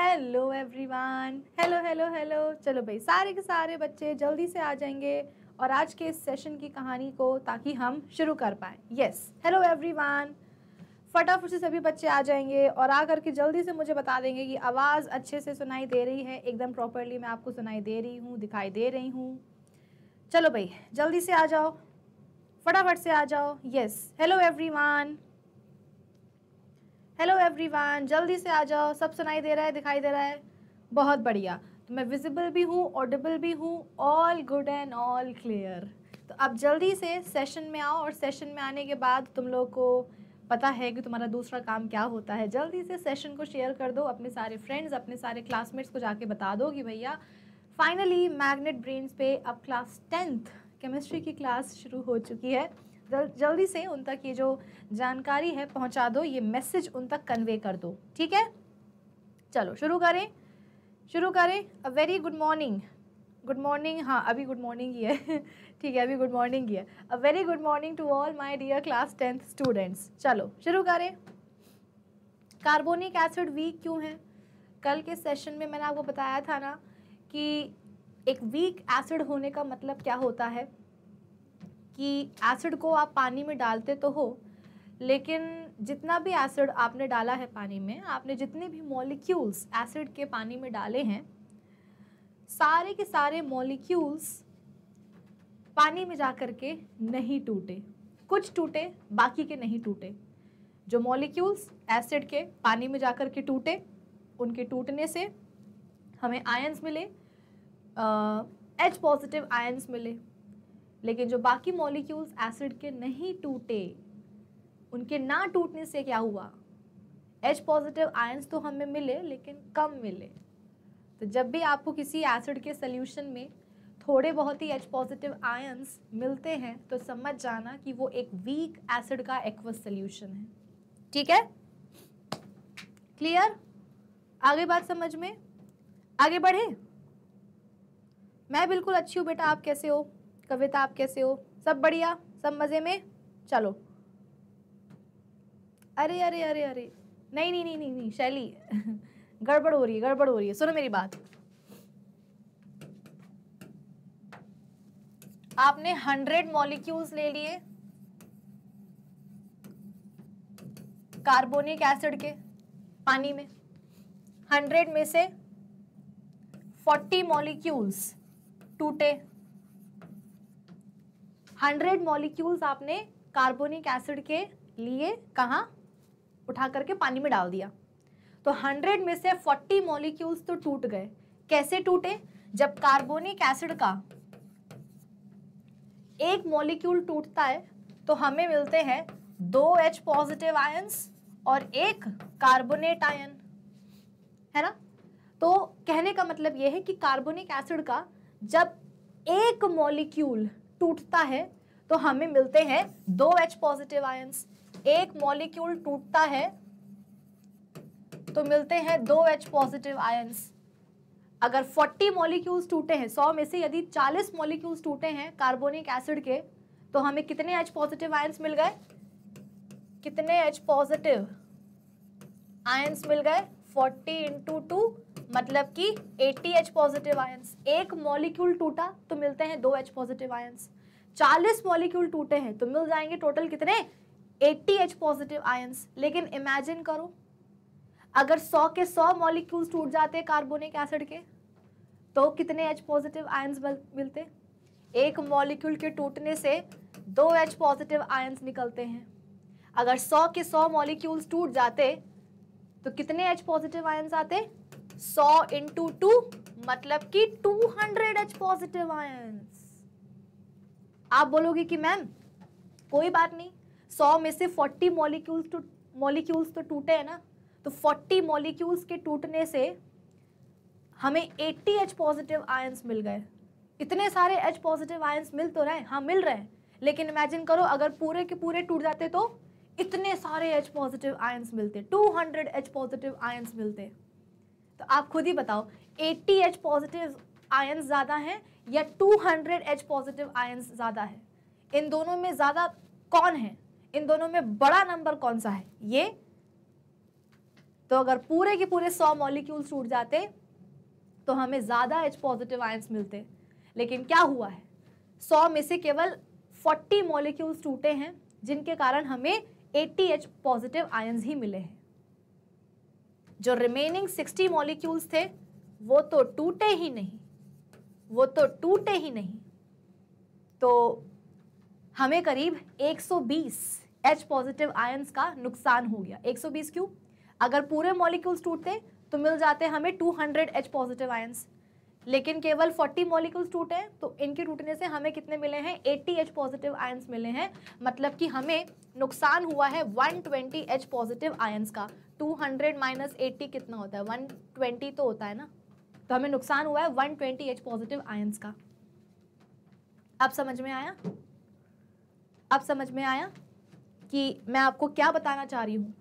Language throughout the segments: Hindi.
Hello everyone hello hello hello चलो भाई सारे के सारे बच्चे जल्दी से आ जाएंगे और आज के इस सेशन की कहानी को ताकि हम शुरू कर पाए यस हेलो एवरीवन फटाफट से सभी बच्चे आ जाएंगे और आ करके जल्दी से मुझे बता देंगे कि आवाज़ अच्छे से सुनाई दे रही है एकदम प्रॉपरली मैं आपको सुनाई दे रही हूँ दिखाई दे रही हूँ चलो भाई जल्दी से आ जाओ फटाफट से आ जाओ yes hello everyone hello everyone जल्दी से आ जाओ सब सुनाई दे रहा है दिखाई दे रहा है बहुत बढ़िया तो मैं विजिबल भी हूँ ऑडिबल भी हूँ all good and all clear तो अब जल्दी से सेशन में आओ और सेशन में आने के बाद तुम लोग को पता है कि तुम्हारा दूसरा काम क्या होता है जल्दी से सेशन को शेयर कर दो अपने सारे फ्रेंड्स अपने सारे क्लासमेट्स को जाके बता दो कि भैया फाइनली मैग्नेट ब्रेन्स पे अब क्लास टेंथ केमिस्ट्री की क्लास शुरू हो चुकी है जल, जल्दी से उन तक ये जो जानकारी है पहुंचा दो ये मैसेज उन तक कन्वे कर दो ठीक है चलो शुरू करें शुरू करें a very good morning good morning हाँ अभी गुड मॉर्निंग ही है ठीक है अभी गुड मॉर्निंग ही है a very good morning to all my dear class tenth students चलो शुरू करें कार्बोनिक एसिड वीक क्यों है कल के सेशन में मैंने आपको बताया था ना कि एक वीक एसिड होने का मतलब क्या होता है कि एसिड को आप पानी में डालते तो हो लेकिन जितना भी एसिड आपने डाला है पानी में आपने जितने भी मॉलिक्यूल्स एसिड के पानी में डाले हैं सारे के सारे मॉलिक्यूल्स पानी में जा कर के नहीं टूटे कुछ टूटे बाकी के नहीं टूटे जो मॉलिक्यूल्स एसिड के पानी में जा कर के टूटे उनके टूटने से हमें आयंस मिले एच पॉजिटिव आयंस मिले लेकिन जो बाकी मॉलिक्यूल्स एसिड के नहीं टूटे उनके ना टूटने से क्या हुआ एच पॉजिटिव आयंस तो हमें मिले लेकिन कम मिले तो जब भी आपको किसी एसिड के सल्यूशन में थोड़े बहुत ही एच पॉजिटिव आयंस मिलते हैं तो समझ जाना कि वो एक वीक एसिड का एक्वस सल्यूशन है ठीक है क्लियर आगे बात समझ में आगे बढ़े मैं बिल्कुल अच्छी हूँ बेटा आप कैसे हो कविता आप कैसे हो सब बढ़िया सब मज़े में चलो अरे अरे अरे अरे नहीं नहीं नहीं नहीं नहीं शैली गड़बड़ हो रही है गड़बड़ हो रही है सुनो मेरी बात आपने हंड्रेड मॉलिक्यूल्स ले लिए कार्बोनिक एसिड के पानी में हंड्रेड में से फोर्टी मॉलिक्यूल्स टूटे हंड्रेड मॉलिक्यूल्स आपने कार्बोनिक एसिड के लिए कहाँ उठा करके पानी में डाल दिया तो हंड्रेड में से फोर्टी मॉलिक्यूल्स तो टूट गए कैसे टूटे जब कार्बोनिक एसिड का एक मॉलिक्यूल टूटता है तो हमें मिलते हैं दो एच पॉजिटिव आयंस और एक कार्बोनेट आयन है ना तो कहने का मतलब यह है कि कार्बोनिक एसिड का जब एक मॉलिक्यूल टूटता है तो हमें मिलते हैं दो एच पॉजिटिव आय एक मॉलिक्यूल टूटता है तो मिलते हैं दो एच पॉजिटिव आय अगर 40 मॉलिक्यूल्स टूटे हैं 100 में से यदि 40 मॉलिक्यूल्स टूटे हैं कार्बोनिक एसिड के तो हमें कितने एच पॉजिटिव आयन्स मिल गए कितने एच पॉजिटिव आयन्स मिल गए फोर्टी इंटू टू मतलब कि 80 एच पॉजिटिव आयंस एक मॉलिक्यूल टूटा तो मिलते हैं दो एच पॉजिटिव आयंस 40 मॉलिक्यूल टूटे हैं तो मिल जाएंगे टोटल कितने 80 एच पॉजिटिव आयंस लेकिन इमेजिन करो अगर 100 के 100 मॉलिक्यूल्स टूट जाते कार्बोनिक एसिड के तो कितने एच पॉजिटिव आयंस मिलते एक मॉलिक्यूल के टूटने से दो एच पॉजिटिव आयंस निकलते हैं अगर 100 के 100 मॉलिक्यूल्स टूट जाते तो कितने एच पॉजिटिव आयन्स आते सौ इंटू टू मतलब कि 200 एच पॉजिटिव आयन्स आप बोलोगे कि मैम कोई बात नहीं 100 में से 40 मॉलिक्यूल्स तो मॉलिक्यूल्स तो टूटे हैं ना तो 40 मॉलिक्यूल्स के टूटने से हमें 80 एच पॉजिटिव आयन्स मिल गए इतने सारे एच पॉजिटिव आयन्स मिल तो रहे हैं हाँ मिल रहे हैं लेकिन इमेजिन करो अगर पूरे के पूरे टूट जाते तो इतने सारे एच पॉजिटिव आयन्स मिलते two hundred H positive ions मिलते तो आप खुद ही बताओ एट्टी एच पॉजिटिव आयन्स ज़्यादा हैं या two hundred H positive ions ज़्यादा है इन दोनों में ज़्यादा कौन है इन दोनों में बड़ा नंबर कौन सा है ये तो अगर पूरे के पूरे सौ मॉलिक्यूल्स टूट जाते तो हमें ज़्यादा एच पॉजिटिव आयन्स मिलते लेकिन क्या हुआ है सौ में से केवल फोर्टी मॉलिक्यूल्स टूटे हैं जिनके कारण हमें एच पॉजिटिव आयंस ही मिले हैं जो रिमेनिंग 60 मॉलिक्यूल्स थे वो तो टूटे ही नहीं वो तो टूटे ही नहीं तो हमें करीब 120 H पॉजिटिव आयंस का नुकसान हो गया 120 क्यों अगर पूरे मॉलिक्यूल्स टूटते तो मिल जाते हमें 200 H पॉजिटिव आयंस लेकिन केवल 40 मॉलिक्यूल्स टूटे तो इनके टूटने से हमें कितने मिले हैं 80 एच पॉजिटिव आयन्स मिले हैं मतलब कि हमें नुकसान हुआ है 120 एच पॉजिटिव आयन्स का 200 माइनस एट्टी कितना होता है 120 तो होता है ना तो हमें नुकसान हुआ है 120 एच पॉजिटिव आयन्स का अब समझ में आया अब समझ में आया कि मैं आपको क्या बताना चाह रही हूँ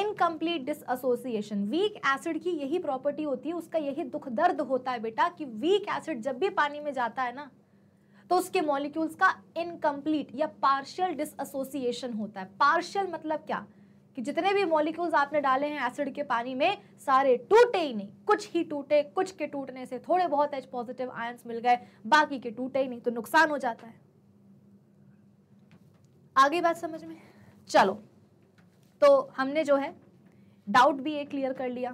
इनकम्प्लीट डिसोसिएशन वीक एसिड की यही प्रॉपर्टी होती है उसका यही दुख दर्द होता है बेटा कि वीक एसिड जब भी पानी में जाता है ना तो उसके मॉलिक्यूल्स का इनकम्प्लीट या पार्शियल डिसोसिएशन होता है पार्शियल मतलब क्या कि जितने भी मॉलिक्यूल्स आपने डाले हैं एसिड के पानी में सारे टूटे ही नहीं कुछ ही टूटे कुछ के टूटने से थोड़े बहुत एच पॉजिटिव आयंस मिल गए बाकी के टूटे ही नहीं तो नुकसान हो जाता है आगे बात समझ में चलो तो हमने जो है डाउट भी ये क्लियर कर लिया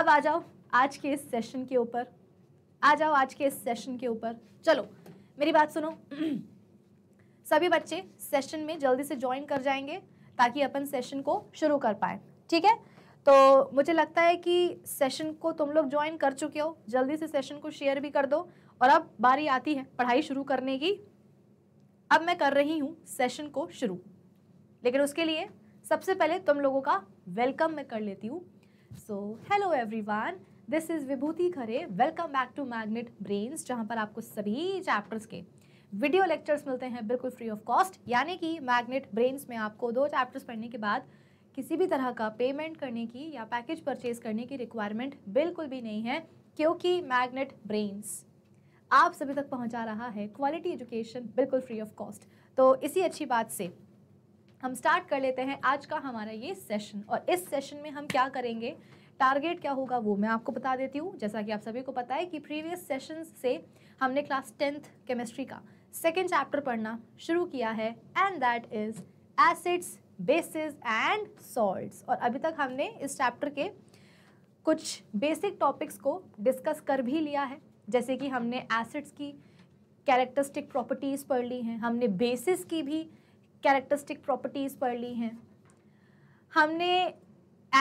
अब आ जाओ आज के इस सेशन के ऊपर आ जाओ आज के इस सेशन के ऊपर चलो मेरी बात सुनो सभी बच्चे सेशन में जल्दी से ज्वाइन कर जाएंगे ताकि अपन सेशन को शुरू कर पाए ठीक है तो मुझे लगता है कि सेशन को तुम लोग ज्वाइन कर चुके हो जल्दी से सेशन को शेयर भी कर दो और अब बारी आती है पढ़ाई शुरू करने की अब मैं कर रही हूँ सेशन को शुरू लेकिन उसके लिए सबसे पहले तुम लोगों का वेलकम मैं कर लेती हूँ so hello everyone this is Vibhuti Khare welcome back to Magnet Brains जहाँ पर आपको सभी चैप्टर्स के वीडियो लेक्चर्स मिलते हैं बिल्कुल फ्री ऑफ कॉस्ट यानी कि मैग्नेट ब्रेन्स में आपको दो चैप्टर्स पढ़ने के बाद किसी भी तरह का पेमेंट करने की या पैकेज परचेज करने की रिक्वायरमेंट बिल्कुल भी नहीं है क्योंकि मैग्नेट ब्रेन्स आप सभी तक पहुंचा रहा है क्वालिटी एजुकेशन बिल्कुल फ्री ऑफ कॉस्ट तो इसी अच्छी बात से हम स्टार्ट कर लेते हैं आज का हमारा ये सेशन और इस सेशन में हम क्या करेंगे टारगेट क्या होगा वो मैं आपको बता देती हूँ जैसा कि आप सभी को पता है कि प्रीवियस सेशन से हमने क्लास टेंथ केमिस्ट्री का सेकेंड चैप्टर पढ़ना शुरू किया है and that is acids bases and salts और अभी तक हमने इस चैप्टर के कुछ बेसिक टॉपिक्स को डिस्कस कर भी लिया है जैसे कि हमने एसिड्स की कैरेक्टरिस्टिक प्रॉपर्टीज़ पढ़ ली हैं हमने बेसिस की भी कैरेक्टरिस्टिक प्रॉपर्टीज़ पढ़ ली हैं हमने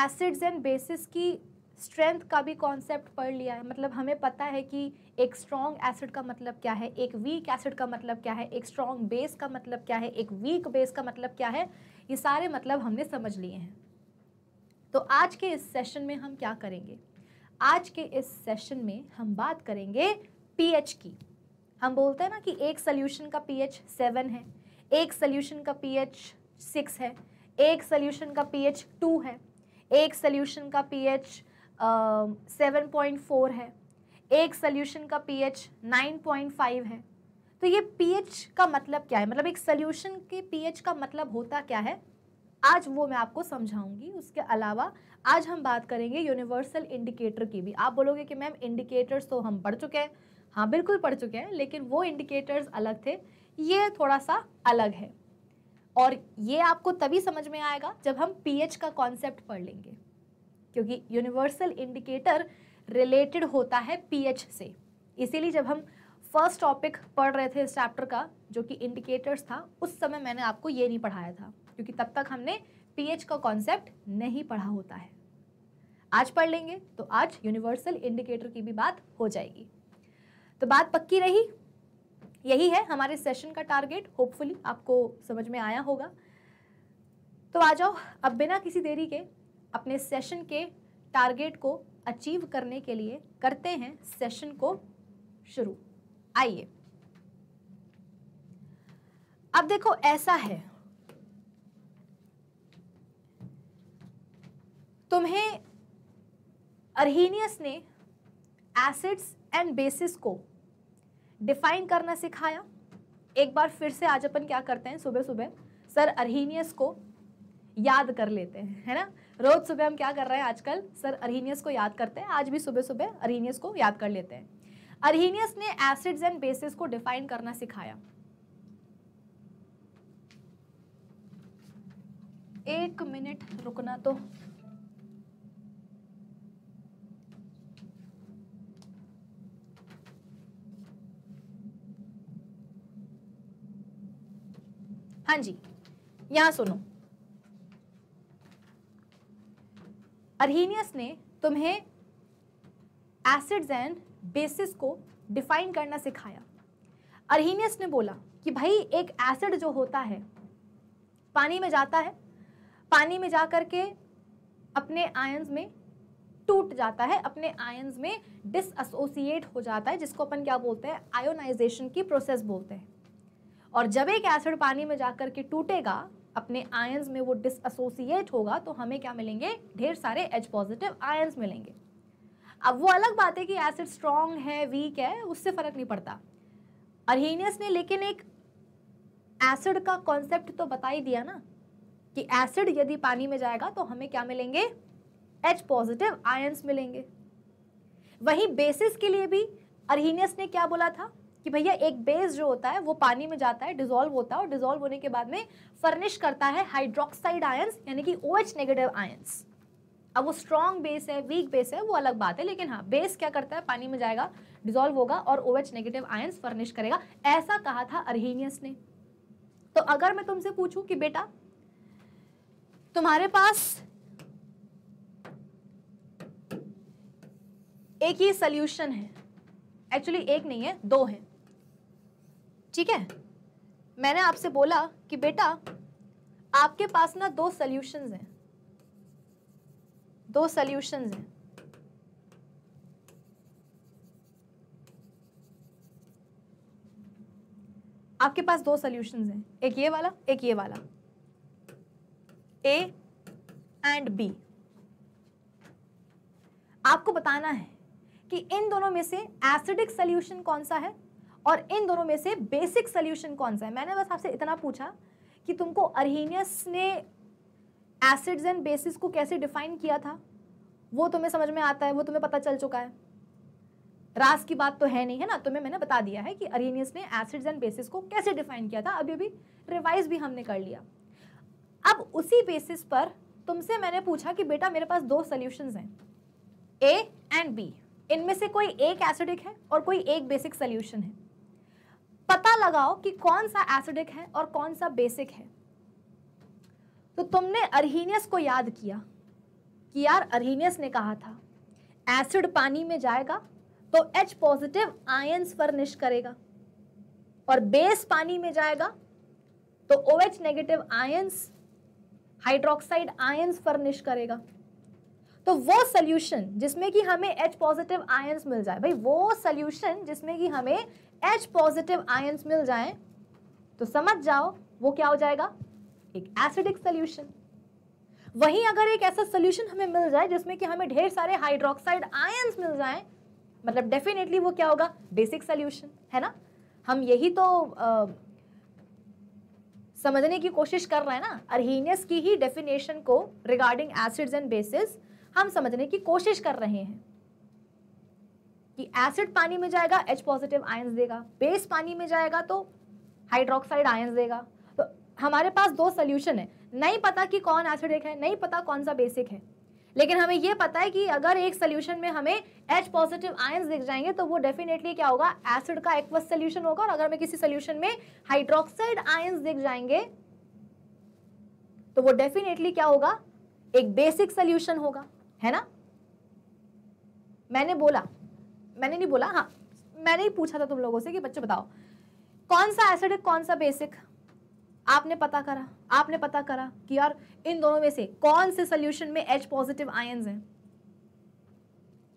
एसिड्स एंड बेसिस की स्ट्रेंथ का भी कॉन्सेप्ट पढ़ लिया है मतलब हमें पता है कि एक स्ट्रॉन्ग एसिड का मतलब क्या है एक वीक एसिड का मतलब क्या है एक स्ट्रॉन्ग बेस का मतलब क्या है एक वीक बेस का मतलब क्या है ये सारे मतलब हमने समझ लिए हैं तो आज के इस सेशन में हम क्या करेंगे आज के इस सेशन में हम बात करेंगे पीएच की हम बोलते हैं ना कि एक सोल्यूशन का पीएच सेवन है एक सोल्यूशन का पीएच सिक्स है एक सोल्यूशन का पीएच टू है एक सोल्यूशन का पीएच सेवन पॉइंट फोर है एक सोल्यूशन का पीएच नाइन पॉइंट फाइव है तो ये पीएच का मतलब क्या है मतलब एक सोल्यूशन के पीएच का मतलब होता क्या है आज वो मैं आपको समझाऊंगी उसके अलावा आज हम बात करेंगे यूनिवर्सल इंडिकेटर की भी आप बोलोगे कि मैम इंडिकेटर्स तो हम पढ़ चुके हैं हाँ बिल्कुल पढ़ चुके हैं लेकिन वो इंडिकेटर्स अलग थे ये थोड़ा सा अलग है और ये आपको तभी समझ में आएगा जब हम पीएच का कॉन्सेप्ट पढ़ लेंगे क्योंकि यूनिवर्सल इंडिकेटर रिलेटेड होता है पीएच से इसीलिए जब हम फर्स्ट टॉपिक पढ़ रहे थे इस चैप्टर का जो कि इंडिकेटर्स था उस समय मैंने आपको ये नहीं पढ़ाया था क्योंकि तब तक हमने पीएच का कॉन्सेप्ट नहीं पढ़ा होता है आज पढ़ लेंगे तो आज यूनिवर्सल इंडिकेटर की भी बात हो जाएगी तो बात पक्की रही यही है हमारे सेशन का टारगेट होपफुली आपको समझ में आया होगा तो आ जाओ अब बिना किसी देरी के अपने सेशन के टारगेट को अचीव करने के लिए करते हैं सेशन को शुरू आइए अब देखो ऐसा है तुम्हें अरहीनियस ने एसिड्स एंड बेसिस को डिफाइन करना सिखाया एक बार फिर से आज अपन क्या करते हैं सुबह सुबह सर अरहीनियस को याद कर लेते हैं है ना रोज सुबह हम क्या कर रहे हैं आजकल सर अरहीनियस को याद करते हैं आज भी सुबह सुबह अरहीनियस को याद कर लेते हैं अरहीनियस ने एसिड्स एंड बेसिस को डिफाइन करना सिखाया एक मिनट रुकना तो हाँ जी यहां सुनो अरहीनियस ने तुम्हें एसिड्स एंड बेसिस को डिफाइन करना सिखाया अरहीनियस ने बोला कि भाई एक एसिड जो होता है पानी में जाता है पानी में जा करके के अपने आयंस में टूट जाता है अपने आयंस में डिसोसिएट हो जाता है जिसको अपन क्या बोलते हैं आयोनाइजेशन की प्रोसेस बोलते हैं और जब एक एसिड पानी में जाकर के टूटेगा अपने आयंस में वो डिसोसिएट होगा तो हमें क्या मिलेंगे ढेर सारे एच पॉजिटिव आयंस मिलेंगे अब वो अलग बात है कि एसिड स्ट्रॉन्ग है वीक है उससे फ़र्क नहीं पड़ता अरहेनियस ने लेकिन एक एसिड का कॉन्सेप्ट तो बता ही दिया ना कि एसिड यदि पानी में जाएगा तो हमें क्या मिलेंगे एच पॉजिटिव आयंस मिलेंगे वहीं बेसिस के लिए भी अरहीनियस ने क्या बोला था कि भैया एक बेस जो होता है वो पानी में जाता है डिजोल्व होता है और डिजोल्व होने के बाद में फर्निश करता है हाइड्रोक्साइड आयंस यानी कि ओ एच नेगेटिव आयंस अब वो स्ट्रॉन्ग बेस है वीक बेस है वो अलग बात है लेकिन हाँ बेस क्या करता है पानी में जाएगा डिजोल्व होगा और O H negative ions furnish करेगा ऐसा कहा था अरहेनियस ने तो अगर मैं तुमसे पूछूं कि बेटा तुम्हारे पास एक ही सल्यूशन है एक्चुअली एक नहीं है दो हैं ठीक है मैंने आपसे बोला कि बेटा आपके पास ना दो सल्यूशंस हैं दो सल्यूशंस हैं आपके पास दो सॉल्यूशंस हैं एक ये वाला एक ये वाला ए एंड बी आपको बताना है कि इन दोनों में से एसिडिक सल्यूशन कौन सा है और इन दोनों में से बेसिक सोल्यूशन कौन सा है मैंने बस आपसे इतना पूछा कि तुमको अरहीनियस ने एसिड्स एंड बेसिस को कैसे डिफाइन किया था वो तुम्हें समझ में आता है वो तुम्हें पता चल चुका है रास की बात तो है नहीं है ना तुम्हें मैंने बता दिया है कि अरहीनियस ने एसिड्स एंड बेसिस को कैसे डिफाइन किया था अभी अभी रिवाइज भी हमने कर लिया अब उसी बेसिस पर तुमसे मैंने पूछा कि बेटा मेरे पास दो सोल्यूशन हैं ए एंड बी इनमें से कोई एक एसिडिक है और कोई एक बेसिक सोल्यूशन है पता लगाओ कि कौन सा एसिडिक है और कौन सा बेसिक है तो तुमने अरहीनियस को याद किया कि यार अरहीनियस ने कहा था एसिड पानी में जाएगा तो एच पॉजिटिव आयन फर्निश करेगा और बेस पानी में जाएगा तो O H negative ions hydroxide ions furnish करेगा तो वो सोल्यूशन जिसमें कि हमें एच पॉजिटिव आयंस मिल जाए भाई वो सोल्यूशन जिसमें कि हमें एच पॉजिटिव आयंस मिल जाएं तो समझ जाओ वो क्या हो जाएगा एक एसिडिक सोल्यूशन वहीं अगर एक ऐसा सोल्यूशन हमें मिल जाए जिसमें कि हमें ढेर सारे हाइड्रोक्साइड आयंस मिल जाएं मतलब डेफिनेटली वो क्या होगा बेसिक सोल्यूशन है ना हम यही तो आ, समझने की कोशिश कर रहे हैं ना अरहीनियस की ही डेफिनेशन को रिगार्डिंग एसिड्स एंड बेसिस हम समझने की कोशिश कर रहे हैं कि एसिड पानी में जाएगा एच पॉजिटिव आय देगा बेस पानी में जाएगा तो हाइड्रोक्साइड आय देगा तो हमारे पास दो सोल्यूशन है नहीं पता कि कौन एसिडिक है नहीं पता कौन सा बेसिक है लेकिन हमें यह पता है कि अगर एक सोल्यूशन में हमें एच पॉजिटिव आय दिख जाएंगे तो वो डेफिनेटली क्या होगा एसिड का एक्वस सोल्यूशन होगा और अगर हमें किसी सोल्यूशन में हाइड्रोक्साइड आयन्स दिख जाएंगे तो वो डेफिनेटली क्या होगा एक बेसिक सोल्यूशन होगा है ना मैंने बोला मैंने नहीं बोला हाँ मैंने ही पूछा था तुम लोगों से कि बच्चों बताओ कौन सा एसिड है कौन सा बेसिक आपने पता करा आपने पता करा कि यार इन दोनों में से कौन से सोल्यूशन में एच पॉजिटिव आयन्स हैं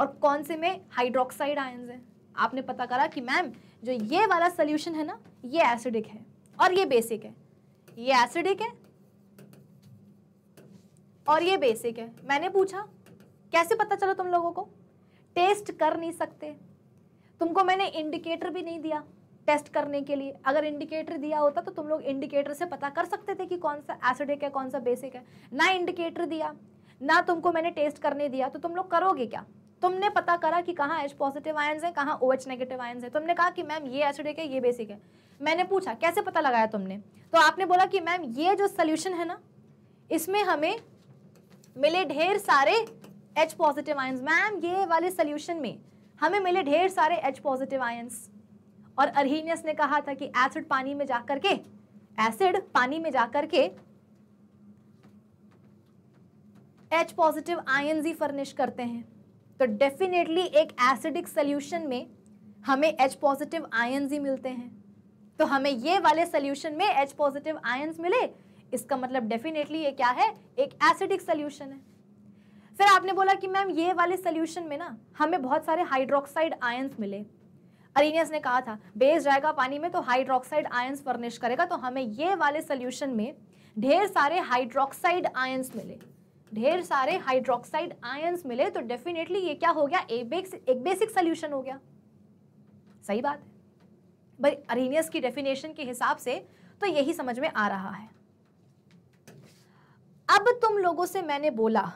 और कौन से में हाइड्रोक्साइड आयन्स हैं आपने पता करा कि मैम जो ये वाला सोल्यूशन है ना ये एसिडिक है और ये बेसिक है ये एसिडिक है और ये बेसिक है मैंने पूछा कैसे पता चला तुम लोगों को टेस्ट कर नहीं सकते तुमको मैंने इंडिकेटर भी नहीं दिया टेस्ट करने के लिए अगर इंडिकेटर दिया होता तो तुम लोग इंडिकेटर से पता कर सकते थे कि कौन सा एसिडिक है कौन सा बेसिक है ना इंडिकेटर दिया ना तुमको मैंने टेस्ट करने दिया तो तुम लोग करोगे क्या तुमने पता करा कि कहाँ एच पॉजिटिव आयन्स हैं कहाँ ओ एच नेगेटिव आयन्स हैं तुमने कहा कि मैम ये एसिडिक है ये बेसिक है मैंने पूछा कैसे पता लगाया तुमने तो आपने बोला कि मैम ये जो सोल्यूशन है ना इसमें हमें मिले ढेर सारे एच पॉजिटिव आयंस मैम ये वाले सोल्यूशन में हमें मिले ढेर सारे एच पॉजिटिव आयंस और अरहीनियस ने कहा था कि एसिड पानी में जाकर के एसिड पानी में जाकर के एच पॉजिटिव आयन ही फर्निश करते हैं तो डेफिनेटली एक एसिडिक सोल्यूशन में हमें एच पॉजिटिव आयन ही मिलते हैं तो हमें ये वाले सोल्यूशन में एच पॉजिटिव आयन्स मिले इसका मतलब डेफिनेटली ये क्या है एक एसिडिक सोल्यूशन है फिर आपने बोला कि मैम ये वाले सोल्यूशन में ना हमें बहुत सारे हाइड्रोक्साइड आयन्स मिले अरिनियस ने कहा था बेस जाएगा पानी में तो हाइड्रोक्साइड आयन्स फर्निश करेगा तो हमें ये वाले सोल्यूशन में ढेर सारे हाइड्रोक्साइड आयन्स मिले ढेर सारे हाइड्रोक्साइड आयन्स मिले तो डेफिनेटली ये क्या हो गया एक बेसिक एक बेसिक सोल्यूशन हो गया सही बात है भाई अरिनियस की डेफिनेशन के हिसाब से तो यही समझ में आ रहा है अब तुम लोगों से मैंने बोला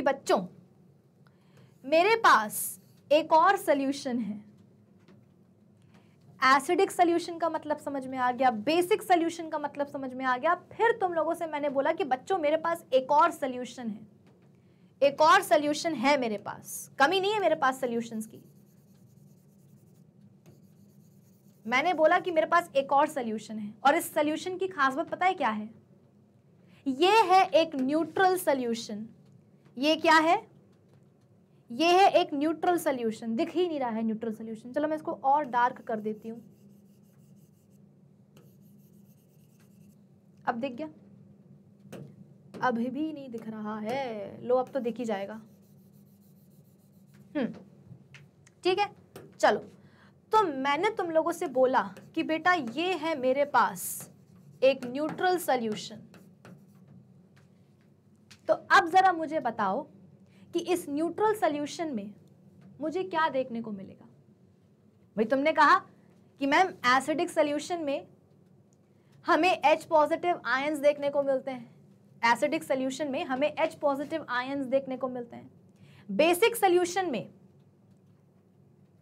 कि बच्चों मेरे पास एक और सोल्यूशन है एसिडिक सोल्यूशन का मतलब समझ में आ गया बेसिक सोल्यूशन का मतलब समझ में आ गया फिर तुम लोगों से मैंने बोला कि बच्चों मेरे पास एक और सोल्यूशन है एक और सोल्यूशन है मेरे पास कमी नहीं है मेरे पास सोल्यूशन की मैंने बोला कि मेरे पास एक और सोल्यूशन है और इस सोल्यूशन की खास बात पता है क्या है यह है एक न्यूट्रल सोल्यूशन ये क्या है ये है एक न्यूट्रल सोल्यूशन दिख ही नहीं रहा है न्यूट्रल सोल्यूशन चलो मैं इसको और डार्क कर देती हूं अब दिख गया अभी भी नहीं दिख रहा है लो अब तो दिख ही जाएगा हम्म, ठीक है चलो तो मैंने तुम लोगों से बोला कि बेटा ये है मेरे पास एक न्यूट्रल सोल्यूशन तो अब ज़रा मुझे बताओ कि इस न्यूट्रल सोल्यूशन में मुझे क्या देखने को मिलेगा भाई तुमने कहा कि मैम एसिडिक सोल्यूशन में हमें H पॉजिटिव आयन्स देखने को मिलते हैं एसिडिक सोल्यूशन में हमें H पॉजिटिव आयन्स देखने को मिलते हैं बेसिक सोल्यूशन में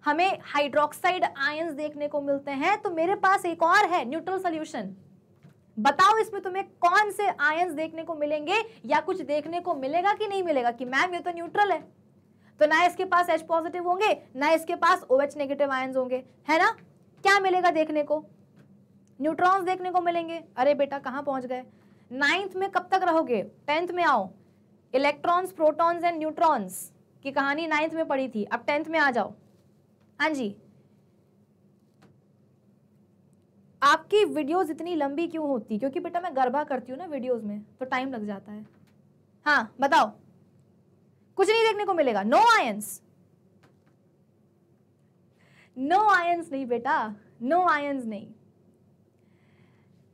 हमें हाइड्रोक्साइड आयन्स देखने को मिलते हैं तो मेरे पास एक और है न्यूट्रल सोल्यूशन बताओ इसमें तुम्हें कौन से आयंस देखने को मिलेंगे या कुछ देखने को मिलेगा कि नहीं मिलेगा कि मैम ये तो न्यूट्रल है तो ना इसके पास एच पॉजिटिव होंगे ना इसके पास ओ एच नेगेटिव आयन्स होंगे है ना क्या मिलेगा देखने को न्यूट्रॉन्स देखने को मिलेंगे अरे बेटा कहाँ पहुंच गए नाइन्थ में कब तक रहोगे टेंथ में आओ इलेक्ट्रॉन्स प्रोटॉन्स एंड न्यूट्रॉन्स की कहानी नाइन्थ में पढ़ी थी अब टेंथ में आ जाओ हाँ जी आपकी वीडियोस इतनी लंबी क्यों होती क्योंकि बेटा मैं गरबा करती हूँ ना वीडियोस में तो टाइम लग जाता है हाँ बताओ कुछ नहीं देखने को मिलेगा नो आयंस नो आयंस नहीं बेटा नो आयंस नहीं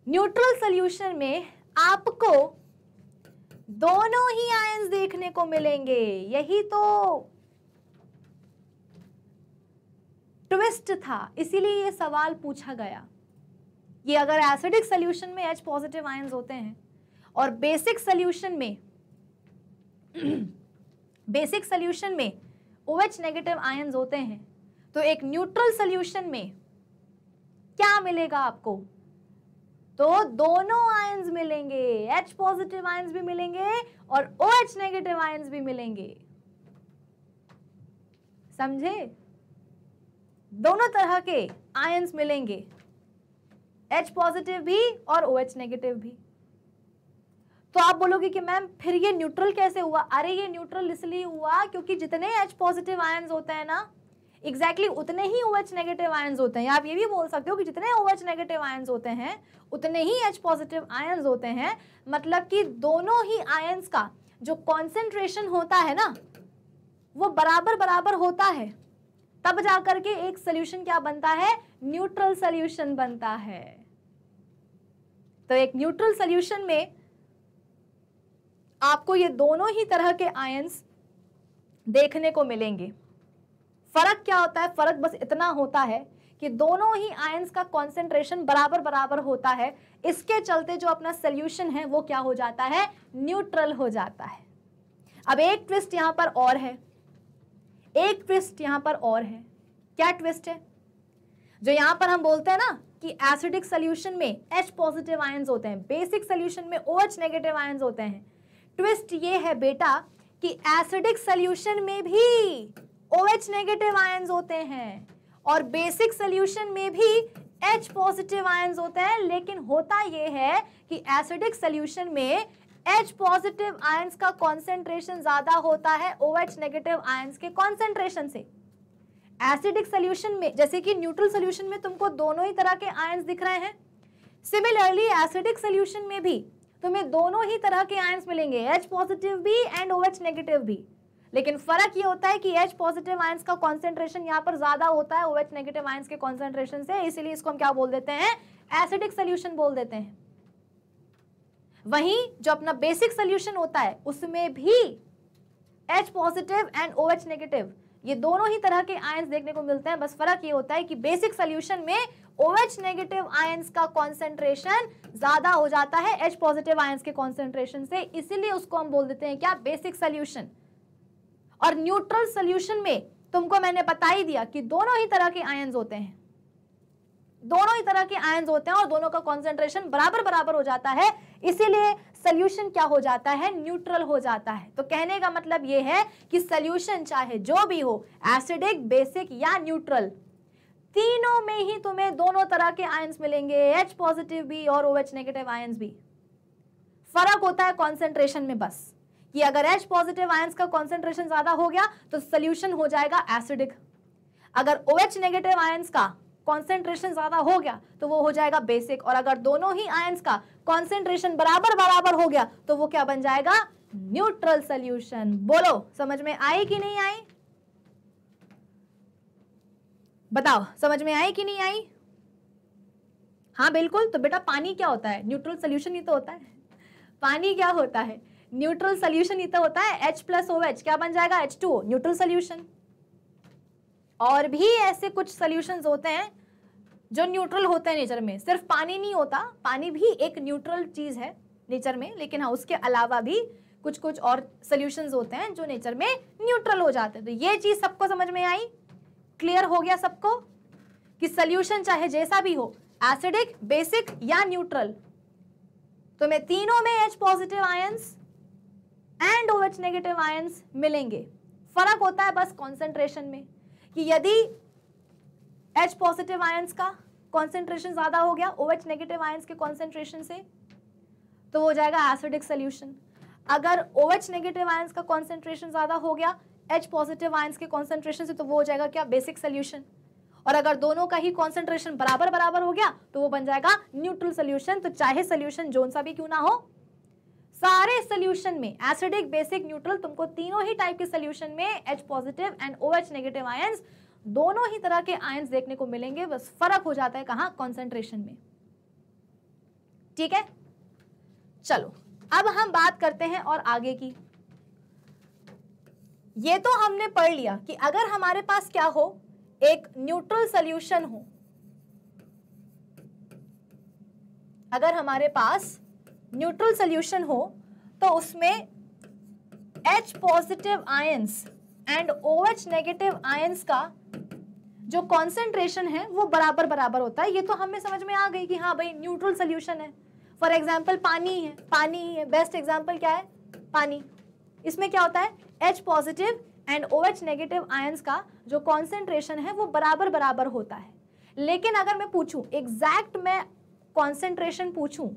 न्यूट्रल सोल्यूशन में आपको दोनों ही आयंस देखने को मिलेंगे यही तो ट्विस्ट था इसीलिए ये सवाल पूछा गया ये अगर एसिडिक सोल्यूशन में एच पॉजिटिव आयन्स होते हैं और बेसिक सोल्यूशन में बेसिक सोल्यूशन में ओ एच नेगेटिव आयन होते हैं तो एक न्यूट्रल सोल्यूशन में क्या मिलेगा आपको तो दोनों आयन्स मिलेंगे H पॉजिटिव आयन्स भी मिलेंगे और ओ OH नेगेटिव आयन्स भी मिलेंगे समझे दोनों तरह के आयन्स मिलेंगे एच पॉजिटिव भी और ओ OH नेगेटिव भी तो आप बोलोगे कि मैम फिर ये न्यूट्रल कैसे हुआ अरे ये न्यूट्रल इसलिए हुआ क्योंकि जितने एच पॉजिटिव आयन्स होते हैं ना एग्जैक्टली exactly उतने ही ओ एच नेगेटिव आयन्स होते हैं आप ये भी बोल सकते हो कि जितने ओ एच नेगेटिव आयन्स होते हैं उतने ही एच पॉजिटिव आयन्स होते हैं मतलब कि दोनों ही आयन्स का जो कॉन्सेंट्रेशन होता है ना वो बराबर बराबर होता है तब जाकर के एक सोल्यूशन क्या बनता है न्यूट्रल सोल्यूशन बनता है तो एक न्यूट्रल सोल्यूशन में आपको ये दोनों ही तरह के आयंस देखने को मिलेंगे फर्क क्या होता है फर्क बस इतना होता है कि दोनों ही आयंस का कॉन्सेंट्रेशन बराबर बराबर होता है इसके चलते जो अपना सोल्यूशन है वो क्या हो जाता है न्यूट्रल हो जाता है अब एक ट्विस्ट यहां पर और है एक ट्विस्ट यहां पर और है क्या ट्विस्ट है जो यहां पर हम बोलते हैं ना कि एसिडिक सोल्यूशन में एच पॉजिटिव आयन्स होते हैं बेसिक सोल्यूशन में ओ OH नेगेटिव आयन्स होते हैं ट्विस्ट ये है बेटा कि एसिडिक सोल्यूशन में भी ओ OH नेगेटिव आयन्स होते हैं और बेसिक सोल्यूशन में भी एच पॉजिटिव आयन्स होते हैं लेकिन होता ये है कि एसिडिक सोल्यूशन में एच पॉजिटिव आयंस का कॉन्सेंट्रेशन ज्यादा होता है ओ एच नेगेटिव आयंस के कॉन्सेंट्रेशन से एसिडिक सोल्यूशन में जैसे कि न्यूट्रल सोल्यूशन में तुमको दोनों ही तरह के आयंस दिख रहे हैं सिमिलरली एसिडिक सोल्यूशन में भी तुम्हें दोनों ही तरह के आयन्स मिलेंगे एच पॉजिटिव भी एंड ओ एच नेगेटिव भी लेकिन फर्क ये होता है कि एच पॉजिटिव आयन्स का कॉन्सेंट्रेशन यहाँ पर ज्यादा होता है ओ एच नेगेटिव आयन्स के कॉन्सेंट्रेशन से इसीलिए इसको हम क्या बोल देते हैं एसिडिक सोल्यूशन बोल देते हैं वहीं जो अपना बेसिक सोल्यूशन होता है उसमें भी H positive and O H negative ये दोनों ही तरह के आयंस देखने को मिलते हैं बस फर्क ये होता है कि बेसिक सोल्यूशन में ओ एच नेगेटिव आयंस का कॉन्सेंट्रेशन ज्यादा हो जाता है एच पॉजिटिव आयंस के कॉन्सेंट्रेशन से इसीलिए उसको हम बोल देते हैं क्या बेसिक सोल्यूशन और न्यूट्रल सोल्यूशन में तुमको मैंने बता ही दिया कि दोनों ही तरह के आयंस होते हैं दोनों ही तरह के आयन होते हैं और दोनों का कॉन्सेंट्रेशन बराबर बराबर हो जाता है इसीलिए सोल्यूशन क्या हो जाता है न्यूट्रल हो जाता है तो कहने का मतलब यह है कि सोल्यूशन चाहे जो भी हो एसिडिक बेसिक या न्यूट्रल तीनों में ही तुम्हें दोनों तरह के आयंस मिलेंगे एच पॉजिटिव भी और ओ एच नेगेटिव आयंस भी फर्क होता है कॉन्सेंट्रेशन में बस कि अगर एच पॉजिटिव आयंस का कॉन्सेंट्रेशन ज्यादा हो गया तो सोल्यूशन हो जाएगा एसिडिक अगर ओ एच नेगेटिव आयंस का कॉन्सेंट्रेशन ज्यादा हो गया तो वो हो जाएगा बेसिक और अगर दोनों ही आयंस का कॉन्सेंट्रेशन बराबर बराबर हो गया तो वो क्या बन जाएगा न्यूट्रल सोल्यूशन बोलो समझ में आई कि नहीं आई बताओ समझ में आई कि नहीं आई हाँ बिल्कुल तो बेटा पानी क्या होता है न्यूट्रल सोल्यूशन ही तो होता है पानी क्या होता है न्यूट्रल सोल्यूशन ही तो होता है H प्लस ओ एच क्या बन जाएगा H2O न्यूट्रल सोल्यूशन और भी ऐसे कुछ सॉल्यूशंस होते हैं जो न्यूट्रल होते हैं नेचर में सिर्फ पानी नहीं होता पानी भी एक न्यूट्रल चीज़ है नेचर में लेकिन हाँ उसके अलावा भी कुछ कुछ और सोल्यूशन होते हैं जो नेचर में न्यूट्रल हो जाते हैं तो ये चीज़ सबको समझ में आई क्लियर हो गया सबको कि सोल्यूशन चाहे जैसा भी हो एसिडिक बेसिक या न्यूट्रल तो मैं तीनों में H positive ions and O H negative ions मिलेंगे फर्क होता है बस कॉन्सेंट्रेशन में कि यदि एच पॉजिटिव आयंस का कॉन्सेंट्रेशन ज़्यादा हो गया ओ एच नेगेटिव आयंस के कॉन्सेंट्रेशन से तो हो जाएगा एसिडिक सोल्यूशन अगर ओ एच नेगेटिव आयंस का कॉन्सेंट्रेशन ज़्यादा हो गया एच पॉजिटिव आयंस के कॉन्सेंट्रेशन से तो वो हो जाएगा क्या बेसिक सोल्यूशन और अगर दोनों का ही कॉन्सेंट्रेशन बराबर बराबर हो गया तो वो बन जाएगा न्यूट्रल सोल्यूशन तो चाहे सोल्यूशन जोन सा भी क्यों ना हो सारे सोल्यूशन में एसिडिक बेसिक न्यूट्रल तुमको तीनों ही टाइप के सोल्यूशन में H positive and O H negative ions दोनों ही तरह के आयन देखने को मिलेंगे बस फर्क हो जाता है कहा कॉन्सेंट्रेशन में ठीक है चलो अब हम बात करते हैं और आगे की ये तो हमने पढ़ लिया कि अगर हमारे पास क्या हो एक न्यूट्रल सोल्यूशन हो अगर हमारे पास न्यूट्रल सोल्यूशन हो तो उसमें H positive ions and O H negative ions का जो कॉन्सेंट्रेशन है वो बराबर बराबर होता है ये तो हमें समझ में आ गई कि हाँ भाई न्यूट्रल सोल्यूशन है फॉर एग्जाम्पल पानी है पानी ही है बेस्ट एग्जाम्पल क्या है पानी इसमें क्या होता है H positive and O H negative ions का जो कॉन्सेंट्रेशन है वो बराबर बराबर होता है लेकिन अगर मैं पूछूं एग्जैक्ट मैं कॉन्सेंट्रेशन पूछूं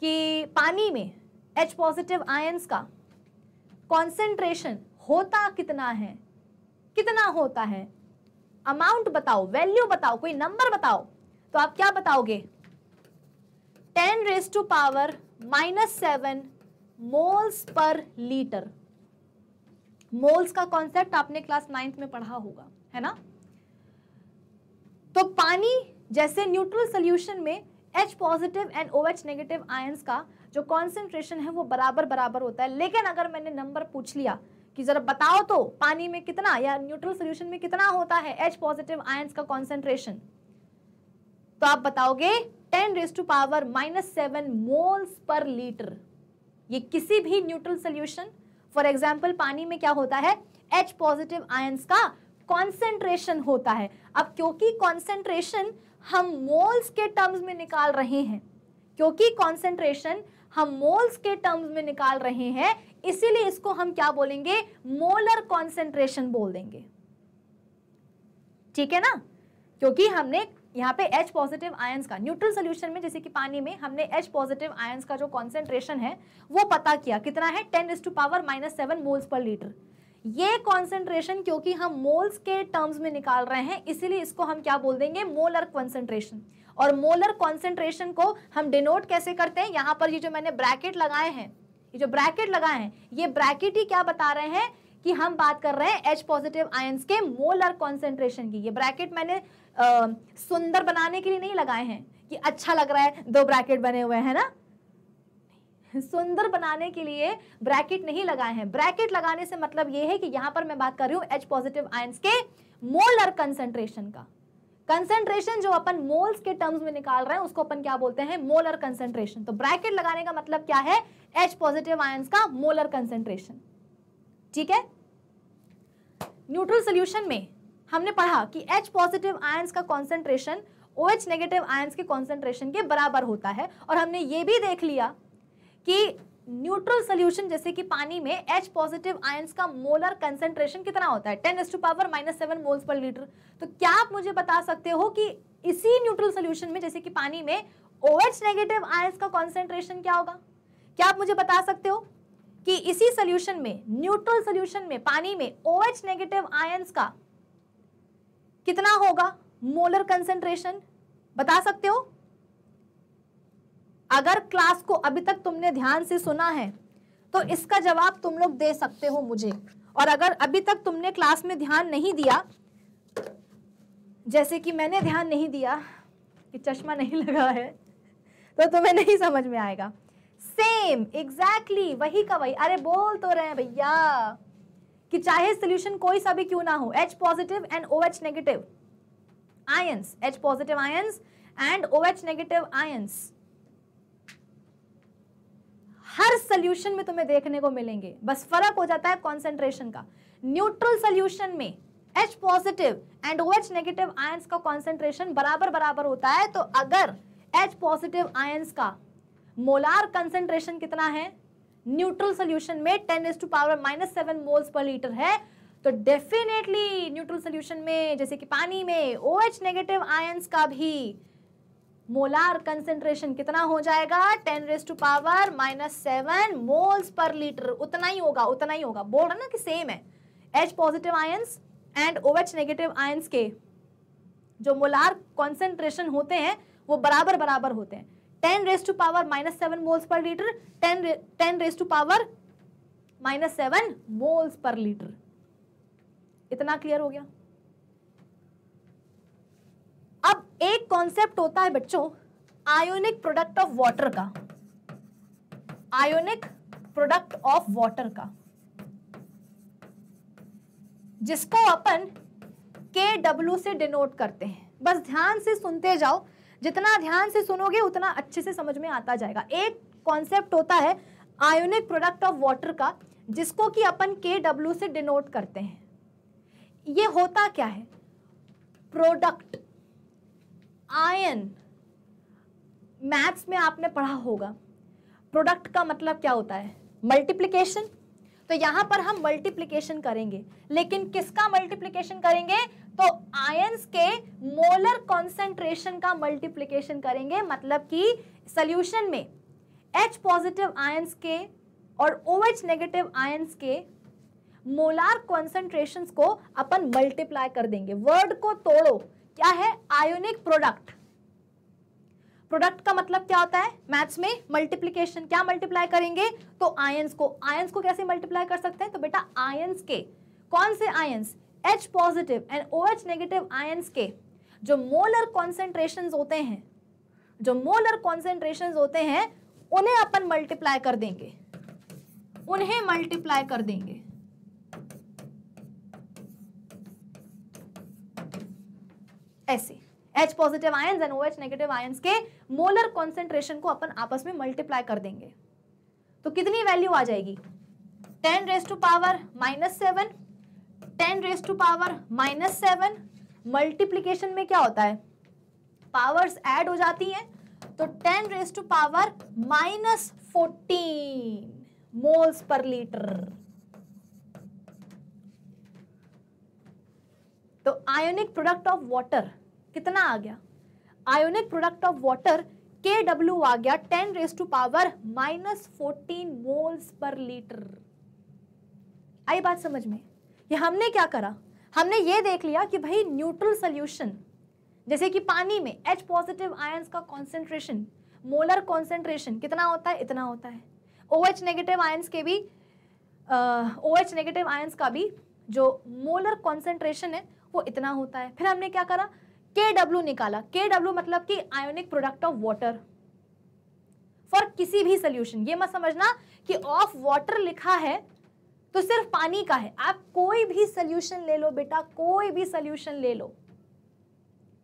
कि पानी में एच पॉजिटिव आयंस का कॉन्सेंट्रेशन होता कितना है कितना होता है अमाउंट बताओ वैल्यू बताओ कोई नंबर बताओ तो आप क्या बताओगे ten raise to power minus seven moles पर लीटर मोल्स का कॉन्सेप्ट आपने क्लास नाइन्थ में पढ़ा होगा है ना तो पानी जैसे न्यूट्रल सोल्यूशन में H positive and O H negative ions का जो कॉन्सेंट्रेशन है वो बराबर बराबर होता है लेकिन अगर मैंने नंबर पूछ लिया कि जरा बताओ तो पानी में कितना या न्यूट्रल सोल्यूशन में कितना होता है एच पॉजिटिव आयंस का कॉन्सेंट्रेशन तो आप बताओगे ten raise to power minus seven moles पर लीटर ये किसी भी न्यूट्रल सोल्यूशन फॉर एग्जाम्पल पानी में क्या होता है एच पॉजिटिव आयंस का कॉन्सेंट्रेशन होता है अब क्योंकि कॉन्सेंट्रेशन हम मोल्स के टर्म्स में निकाल रहे हैं क्योंकि कॉन्सेंट्रेशन हम मोल्स के टर्म्स में निकाल रहे हैं इसीलिए इसको हम क्या बोलेंगे मोलर कॉन्सेंट्रेशन बोल देंगे ठीक है ना क्योंकि हमने यहाँ पे H पॉजिटिव आयंस का न्यूट्रल सोल्यूशन में जैसे कि पानी में हमने H पॉजिटिव आयंस का जो कॉन्सेंट्रेशन है वो पता किया कितना है ten is to power minus seven moles पर लीटर ये कॉन्सेंट्रेशन क्योंकि हम मोल्स के टर्म्स में निकाल रहे हैं इसीलिए इसको हम क्या बोल देंगे मोलर कॉन्सेंट्रेशन और मोलर कॉन्सेंट्रेशन को हम डिनोट कैसे करते हैं यहां पर ये जो मैंने ब्रैकेट लगाए हैं ये जो ब्रैकेट लगाए हैं ये ब्रैकेट ही क्या बता रहे हैं कि हम बात कर रहे हैं एच पॉजिटिव आयंस के मोलर कॉन्सेंट्रेशन की ये ब्रैकेट मैंने आ, सुंदर बनाने के लिए नहीं लगाए हैं कि अच्छा लग रहा है दो ब्रैकेट बने हुए हैं ना सुंदर बनाने के लिए ब्रैकेट नहीं लगाए हैं ब्रैकेट लगाने से मतलब यह है कि यहां पर मैं बात कर रही हूं एच पॉजिटिव आयंस के मोलर कंसेंट्रेशन का कंसेंट्रेशन जो अपन मोल्स के टर्म्स में निकाल रहे हैं उसको अपन क्या बोलते हैं मोलर कंसेंट्रेशन तो ब्रैकेट लगाने का मतलब क्या है एच पॉजिटिव आयंस का मोलर कंसेंट्रेशन ठीक है न्यूट्रल सोल्यूशन में हमने पढ़ा कि एच पॉजिटिव आयंस का concentration O H negative ions के कॉन्सेंट्रेशन के बराबर होता है और हमने ये भी देख लिया कि न्यूट्रल सोल्यूशन जैसे कि पानी में एच पॉजिटिव आयंस का मोलर कंसेंट्रेशन कितना होता है ten raise to power minus seven moles पर लीटर तो क्या आप मुझे बता सकते हो कि इसी न्यूट्रल सोल्यूशन में जैसे कि पानी में ओ एच नेगेटिव आयंस का कॉन्सेंट्रेशन क्या होगा क्या आप मुझे बता सकते हो कि इसी सोल्यूशन में न्यूट्रल सोल्यूशन में पानी में ओ एच नेगेटिव आयंस का कितना होगा मोलर कंसेंट्रेशन बता सकते हो अगर क्लास को अभी तक तुमने ध्यान से सुना है तो इसका जवाब तुम लोग दे सकते हो मुझे और अगर अभी तक तुमने क्लास में ध्यान नहीं दिया जैसे कि मैंने ध्यान नहीं दिया कि चश्मा नहीं लगा है तो तुम्हें नहीं समझ में आएगा सेम एग्जैक्टली exactly, वही का वही अरे बोल तो रहे हैं भैया कि चाहे सोल्यूशन कोई सा भी क्यों ना हो H positive and O H negative ions H positive ions and O H negative ions हर सोल्यूशन में तुम्हें देखने को मिलेंगे बस फर्क हो जाता है कॉन्सेंट्रेशन का न्यूट्रल सोल्यूशन में H positive and OH negative ions का कॉन्सेंट्रेशन बराबर बराबर होता है तो अगर H पॉजिटिव आयंस का मोलार कंसेंट्रेशन कितना है न्यूट्रल सोल्यूशन में ten raise to power minus seven moles पर लीटर है तो डेफिनेटली न्यूट्रल सोल्यूशन में जैसे कि पानी में ओ एच नेगेटिव आयंस का भी मोलार कंसेंट्रेशन कितना हो जाएगा ten raise to power minus seven moles पर लीटर उतना ही होगा उतना ही होगा बोल रहा ना कि सेम है H positive ions and O H negative ions के जो मोलार कॉन्सेंट्रेशन होते हैं वो बराबर बराबर होते हैं ten raise to power minus seven moles पर litre ten ten raise to power minus seven moles पर लीटर इतना क्लियर हो गया एक कॉन्सेप्ट होता है बच्चों आयोनिक प्रोडक्ट ऑफ वाटर का आयोनिक प्रोडक्ट ऑफ वाटर का जिसको अपन के डब्ल्यू से डिनोट करते हैं बस ध्यान से सुनते जाओ जितना ध्यान से सुनोगे उतना अच्छे से समझ में आता जाएगा एक कॉन्सेप्ट होता है आयोनिक प्रोडक्ट ऑफ वाटर का जिसको कि अपन के डब्ल्यू से डिनोट करते हैं ये होता क्या है प्रोडक्ट आयन मैथ्स में आपने पढ़ा होगा प्रोडक्ट का मतलब क्या होता है मल्टीप्लीकेशन तो यहां पर हम मल्टीप्लीकेशन करेंगे लेकिन किसका मल्टीप्लीकेशन करेंगे तो आयंस के मोलर कॉन्सेंट्रेशन का मल्टीप्लीकेशन करेंगे मतलब कि सल्यूशन में H पॉजिटिव आयंस के और OH नेगेटिव आयंस के मोलार कॉन्सेंट्रेशन को अपन मल्टीप्लाई कर देंगे वर्ड को तोड़ो क्या है आयोनिक प्रोडक्ट प्रोडक्ट का मतलब क्या होता है मैथ्स में मल्टीप्लीकेशन क्या मल्टीप्लाई करेंगे तो आयंस को आयंस को कैसे मल्टीप्लाई कर सकते हैं तो बेटा आयंस के कौन से ions H positive and O H negative ions के जो मोलर कॉन्सेंट्रेशन होते हैं जो मोलर कॉन्सेंट्रेशन होते हैं उन्हें अपन मल्टीप्लाई कर देंगे उन्हें मल्टीप्लाई कर देंगे ऐसे H positive ions and O H negative ions के मोलर कॉन्सेंट्रेशन को अपन आपस में मल्टीप्लाई कर देंगे तो कितनी वैल्यू आ जाएगी ten raise to power minus seven ten raise to power minus seven multiplication में क्या होता है पावर्स ऐड हो जाती हैं तो ten raise to power minus fourteen moles पर लीटर तो आयोनिक प्रोडक्ट ऑफ वाटर कितना आ गया ionic product of water K W आ गया ten raise to power minus fourteen moles पर लीटर आई बात समझ में ये हमने क्या करा हमने ये देख लिया कि भाई न्यूट्रल सोल्यूशन जैसे कि पानी में H पॉजिटिव आयंस का कॉन्सेंट्रेशन मोलर कॉन्सेंट्रेशन कितना होता है इतना होता है ओ OH नेगेटिव आयंस के भी ओ एच नेगेटिव आयंस का भी जो मोलर कॉन्सेंट्रेशन है वो इतना होता है फिर हमने क्या करा के डब्ल्यू निकाला के डब्ल्यू मतलब कि ionic product of water for किसी भी सोल्यूशन ये मत समझना कि ऑफ वाटर लिखा है तो सिर्फ पानी का है आप कोई भी सोल्यूशन ले लो बेटा कोई भी सोल्यूशन ले लो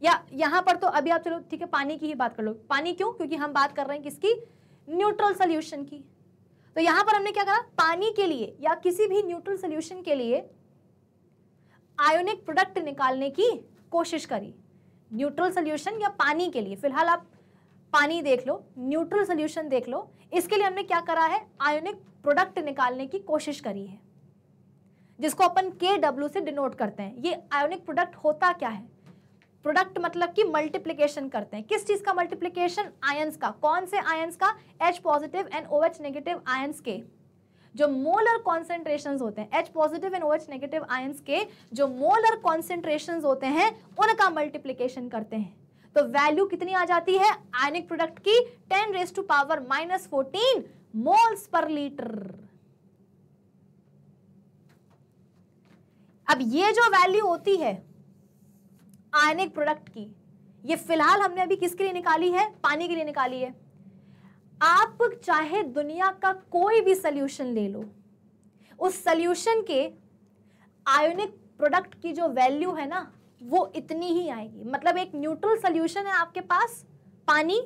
या यहां पर तो अभी आप चलो ठीक है पानी की ही बात कर लो पानी क्यों क्योंकि हम बात कर रहे हैं किसकी न्यूट्रल सोल्यूशन की तो यहां पर हमने क्या करा पानी के लिए या किसी भी न्यूट्रल सोल्यूशन के लिए आयोनिक प्रोडक्ट निकालने की कोशिश करी न्यूट्रल सोल्यूशन या पानी के लिए फिलहाल आप पानी देख लो न्यूट्रल सोल्यूशन देख लो इसके लिए हमने क्या करा है आयोनिक प्रोडक्ट निकालने की कोशिश करी है जिसको अपन के डब्ल्यू से डिनोट करते हैं ये आयोनिक प्रोडक्ट होता क्या है प्रोडक्ट मतलब कि मल्टीप्लिकेशन करते हैं किस चीज़ का मल्टीप्लिकेशन आयंस का कौन से आयंस का H positive and O H negative ions के जो मोलर कॉन्सेंट्रेशन होते हैं H positive and O H negative ion के जो मोलर कॉन्सेंट्रेशन होते हैं उनका मल्टीप्लीकेशन करते हैं तो वैल्यू कितनी आ जाती है आयनिक प्रोडक्ट की ten raise to power minus fourteen moles पर लीटर अब ये जो वैल्यू होती है आयनिक प्रोडक्ट की ये फिलहाल हमने अभी किसके लिए निकाली है पानी के लिए निकाली है आप चाहे दुनिया का कोई भी सल्यूशन ले लो उस सल्यूशन के आयोनिक प्रोडक्ट की जो वैल्यू है ना वो इतनी ही आएगी मतलब एक न्यूट्रल सल्यूशन है आपके पास पानी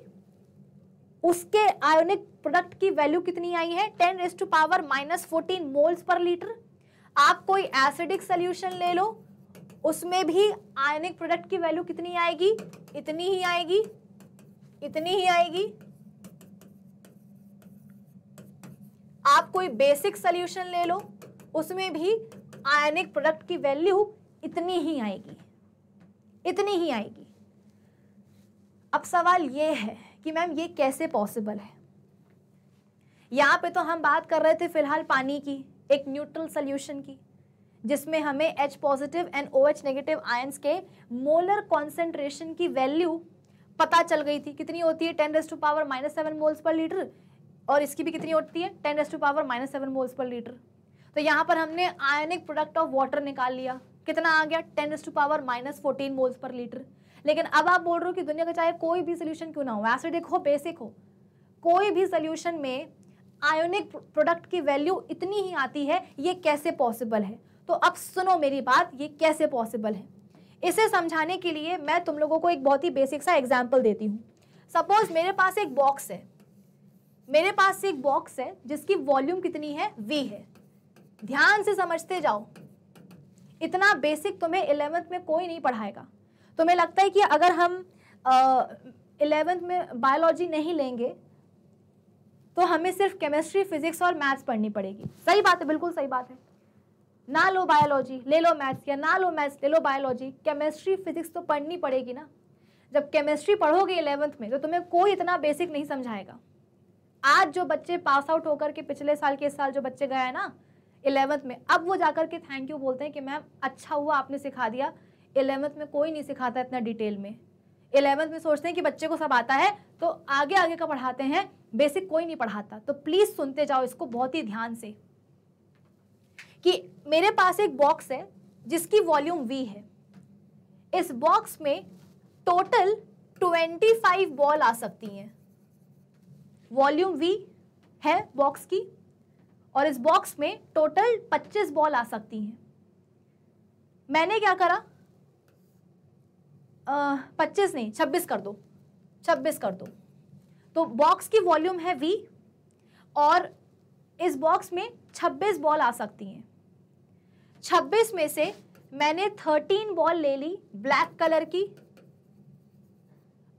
उसके आयोनिक प्रोडक्ट की वैल्यू कितनी आई है ten raise to power minus fourteen moles पर लीटर आप कोई एसिडिक सल्यूशन ले लो उसमें भी आयोनिक प्रोडक्ट की वैल्यू कितनी आएगी इतनी ही आएगी इतनी ही आएगी आप कोई बेसिक सोल्यूशन ले लो उसमें भी आयनिक प्रोडक्ट की वैल्यू इतनी ही आएगी इतनी ही आएगी अब सवाल ये है कि मैम ये कैसे पॉसिबल है यहाँ पे तो हम बात कर रहे थे फिलहाल पानी की एक न्यूट्रल सोल्यूशन की जिसमें हमें H positive and O OH negative ions के मोलर कॉन्सेंट्रेशन की वैल्यू पता चल गई थी कितनी होती है ten raise to power minus seven moles पर लीटर और इसकी भी कितनी होती है ten raise to power minus seven moles पर लीटर तो यहाँ पर हमने आयनिक प्रोडक्ट ऑफ वाटर निकाल लिया कितना आ गया ten raise to power minus fourteen moles पर लीटर लेकिन अब आप बोल रहे हो कि दुनिया का चाहे कोई भी सोल्यूशन क्यों ना हो एसिडिक हो बेसिक हो कोई भी सोल्यूशन में आयोनिक प्रोडक्ट की वैल्यू इतनी ही आती है ये कैसे पॉसिबल है तो अब सुनो मेरी बात ये कैसे पॉसिबल है इसे समझाने के लिए मैं तुम लोगों को एक बहुत ही बेसिक सा एग्जाम्पल देती हूँ सपोज मेरे पास एक बॉक्स है मेरे पास एक बॉक्स है जिसकी वॉल्यूम कितनी है वी है ध्यान से समझते जाओ इतना बेसिक तुम्हें इलेवेंथ में कोई नहीं पढ़ाएगा तुम्हें लगता है कि अगर हम इलेवेंथ में बायोलॉजी नहीं लेंगे तो हमें सिर्फ केमिस्ट्री फिजिक्स और मैथ्स पढ़नी पड़ेगी सही बात है बिल्कुल सही बात है ना लो बायोलॉजी ले लो मैथ्स या ना लो मैथ्स ले लो बायोलॉजी केमिस्ट्री फिजिक्स तो पढ़नी पड़ेगी ना जब केमिस्ट्री पढ़ोगे इलेवेंथ में तो तुम्हें कोई इतना बेसिक नहीं समझाएगा आज जो बच्चे पास आउट होकर के पिछले साल के इस साल जो बच्चे गए ना इलेवंथ में अब वो जाकर के थैंक यू बोलते हैं कि मैम अच्छा हुआ आपने सिखा दिया इलेवंथ में कोई नहीं सिखाता इतना डिटेल में इलेवंथ में सोचते हैं कि बच्चे को सब आता है तो आगे आगे का पढ़ाते हैं बेसिक कोई नहीं पढ़ाता तो प्लीज़ सुनते जाओ इसको बहुत ही ध्यान से कि मेरे पास एक बॉक्स है जिसकी वॉल्यूम वी है इस बॉक्स में टोटल 25 बॉल आ सकती हैं वॉल्यूम वी है बॉक्स की और इस बॉक्स में टोटल 25 बॉल आ सकती हैं मैंने क्या करा पच्चीस नहीं छब्बीस कर दो छब्बीस कर दो तो बॉक्स की वॉल्यूम है वी और इस बॉक्स में छब्बीस बॉल आ सकती हैं छब्बीस में से मैंने थर्टीन बॉल ले ली ब्लैक कलर की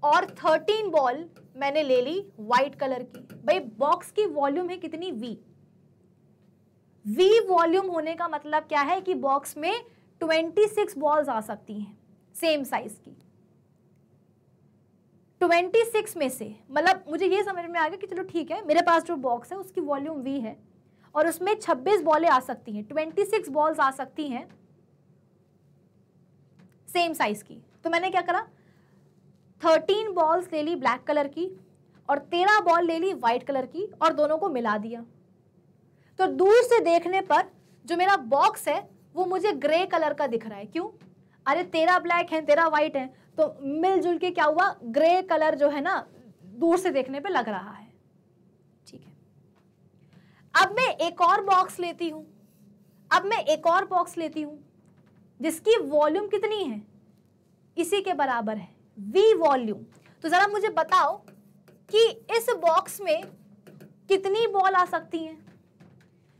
और थर्टीन बॉल मैंने ले ली व्हाइट कलर की भाई बॉक्स की वॉल्यूम है कितनी वी वी वॉल्यूम होने का मतलब क्या है कि बॉक्स में 26 बॉल्स आ सकती हैं सेम साइज की 26 में से मतलब मुझे ये समझ में आ गया कि चलो ठीक है मेरे पास जो बॉक्स है उसकी वॉल्यूम वी है और उसमें 26 बॉलें आ सकती हैं 26 बॉल्स आ सकती हैं सेम साइज की तो मैंने क्या करा थर्टीन बॉल्स ले ली ब्लैक कलर की और तेरह बॉल ले ली वाइट कलर की और दोनों को मिला दिया तो दूर से देखने पर जो मेरा बॉक्स है वो मुझे ग्रे कलर का दिख रहा है क्यों अरे तेरा ब्लैक है तेरा वाइट है तो मिलजुल के क्या हुआ ग्रे कलर जो है ना दूर से देखने पे लग रहा है ठीक है अब मैं एक और बॉक्स लेती हूँ अब मैं एक और बॉक्स लेती हूँ जिसकी वॉल्यूम कितनी है इसी के बराबर है वी वॉल्यूम तो जरा मुझे बताओ कि इस बॉक्स में कितनी बॉल आ सकती हैं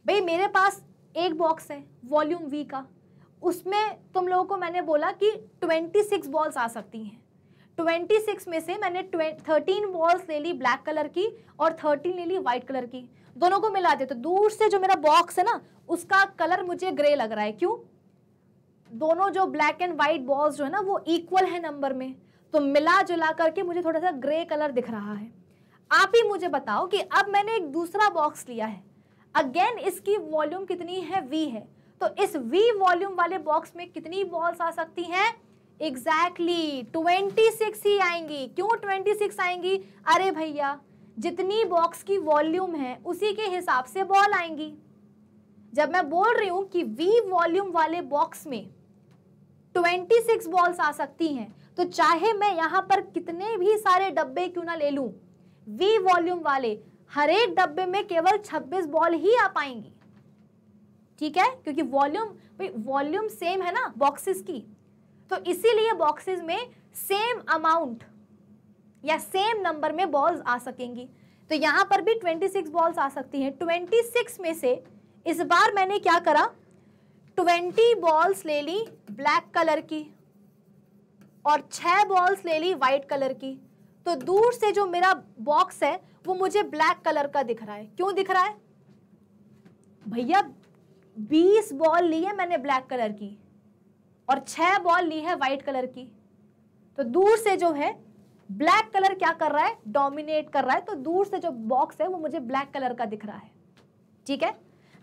भाई मेरे पास एक बॉक्स है वॉल्यूम वी का उसमें तुम लोगों को मैंने बोला कि 26 बॉल्स आ सकती हैं 26 में से मैंने 13 बॉल्स ले ली ब्लैक कलर की और 13 ले ली वाइट कलर की दोनों को मिला दे तो दूर से जो मेरा बॉक्स है ना उसका कलर मुझे ग्रे लग रहा है क्यों दोनों जो ब्लैक एंड व्हाइट बॉल्स जो है ना वो इक्वल है नंबर में तो मिला जुला करके मुझे थोड़ा सा ग्रे कलर दिख रहा है आप ही मुझे बताओ कि अब मैंने एक दूसरा बॉक्स लिया है अगेन इसकी वॉल्यूम कितनी है वी है तो इस वी वॉल्यूम वाले बॉक्स में कितनी बॉल्स आ सकती हैं एग्जैक्टली ट्वेंटी सिक्स ही आएंगी क्यों ट्वेंटी सिक्स आएंगी अरे भैया जितनी बॉक्स की वॉल्यूम है उसी के हिसाब से बॉल आएंगी जब मैं बोल रही हूँ कि वी वॉल्यूम वाले बॉक्स में ट्वेंटी सिक्स बॉल्स आ सकती हैं तो चाहे मैं यहाँ पर कितने भी सारे डब्बे क्यों ना ले लूँ वी वॉल्यूम वाले हर एक डब्बे में केवल 26 बॉल ही आ पाएंगी ठीक है क्योंकि वॉल्यूम भाई वॉल्यूम सेम है ना बॉक्सेस की तो इसीलिए बॉक्सेस में सेम अमाउंट या सेम नंबर में बॉल्स आ सकेंगी तो यहाँ पर भी 26 बॉल्स आ सकती हैं 26 में से इस बार मैंने क्या करा 20 बॉल्स ले ली ब्लैक कलर की और छह बॉल्स ले ली वाइट कलर की तो दूर से जो मेरा बॉक्स है वो मुझे ब्लैक कलर का दिख रहा है क्यों दिख रहा है भैया बीस बॉल ली है मैंने ब्लैक कलर की और छह बॉल ली है व्हाइट कलर की तो दूर से जो है ब्लैक कलर क्या कर रहा है डोमिनेट कर रहा है तो दूर से जो बॉक्स है वो मुझे ब्लैक कलर का दिख रहा है ठीक है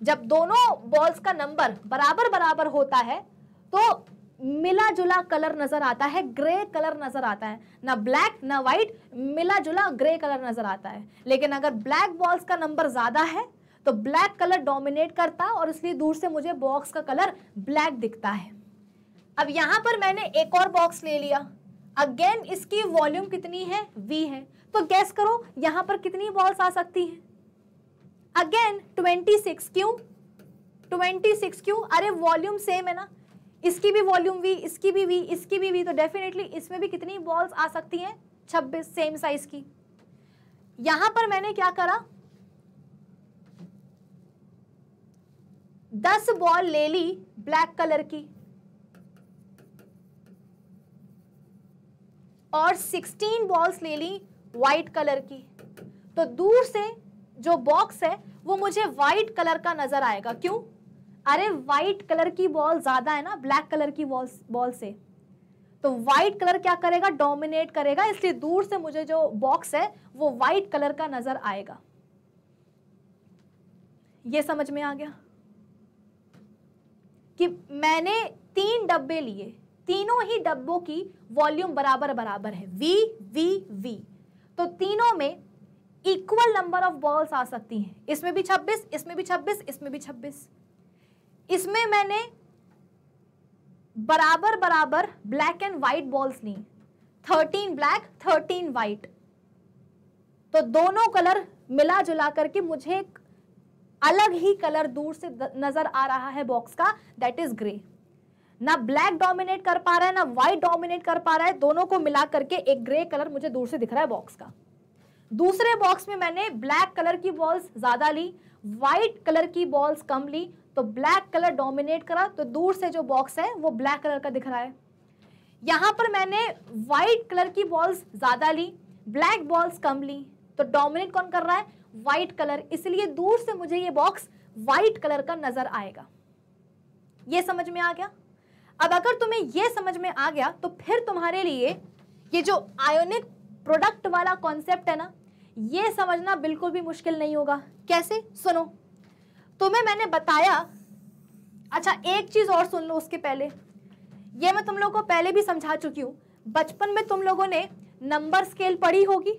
जब दोनों बॉल्स का नंबर बराबर बराबर होता है तो मिला जुला कलर नजर आता है ग्रे कलर नजर आता है ना ब्लैक ना व्हाइट मिला जुला ग्रे कलर नजर आता है लेकिन अगर ब्लैक बॉल्स का नंबर ज़्यादा है तो ब्लैक कलर डोमिनेट करता और इसलिए दूर से मुझे बॉक्स का कलर ब्लैक दिखता है अब यहां पर मैंने एक और बॉक्स ले लिया अगेन इसकी वॉल्यूम कितनी है वी है तो गैस करो यहां पर कितनी बॉल्स आ सकती है अगेन ट्वेंटी सिक्स क्यों ट्वेंटी सिक्स क्यों अरे वॉल्यूम सेम है ना इसकी भी वॉल्यूम वी इसकी भी वी इसकी भी वी तो डेफिनेटली इसमें भी कितनी बॉल्स आ सकती हैं छब्बीस सेम साइज की यहां पर मैंने क्या करा दस बॉल ले ली ब्लैक कलर की और सिक्सटीन बॉल्स ले ली व्हाइट कलर की तो दूर से जो बॉक्स है वो मुझे व्हाइट कलर का नजर आएगा क्यों अरे व्हाइट कलर की बॉल ज्यादा है ना ब्लैक कलर की बॉल बॉल से तो व्हाइट कलर क्या करेगा डोमिनेट करेगा इसलिए दूर से मुझे जो बॉक्स है वो व्हाइट कलर का नजर आएगा ये समझ में आ गया कि मैंने तीन डब्बे लिए तीनों ही डब्बों की वॉल्यूम बराबर बराबर है वी वी वी तो तीनों में इक्वल नंबर ऑफ बॉल्स आ सकती हैं इसमें भी 26 इसमें भी 26 इसमें भी 26 इसमें मैंने बराबर बराबर ब्लैक एंड व्हाइट बॉल्स ली थर्टीन ब्लैक थर्टीन वाइट तो दोनों कलर मिला जुला करके मुझे एक अलग ही कलर दूर से नजर आ रहा है बॉक्स का दैट इज ग्रे ना ब्लैक डोमिनेट कर पा रहा है ना व्हाइट डोमिनेट कर पा रहा है दोनों को मिला करके एक ग्रे कलर मुझे दूर से दिख रहा है बॉक्स का दूसरे बॉक्स में मैंने ब्लैक कलर की बॉल्स ज़्यादा ली वाइट कलर की बॉल्स कम ली तो ब्लैक कलर डोमिनेट करा तो दूर से जो बॉक्स है वो ब्लैक कलर का दिख रहा है यहाँ पर मैंने वाइट कलर की बॉल्स ज़्यादा ली ब्लैक बॉल्स कम ली तो डोमिनेट कौन कर रहा है व्हाइट कलर इसलिए दूर से मुझे ये बॉक्स व्हाइट कलर का नज़र आएगा ये समझ में आ गया अब अगर तुम्हें ये समझ में आ गया तो फिर तुम्हारे लिए ये जो आयोनिक प्रोडक्ट वाला कॉन्सेप्ट है ना ये समझना बिल्कुल भी मुश्किल नहीं होगा कैसे सुनो तुम्हें मैंने बताया अच्छा एक चीज और सुन लो उसके पहले ये मैं तुम लोगों को पहले भी समझा चुकी हूँ बचपन में तुम लोगों ने नंबर स्केल पढ़ी होगी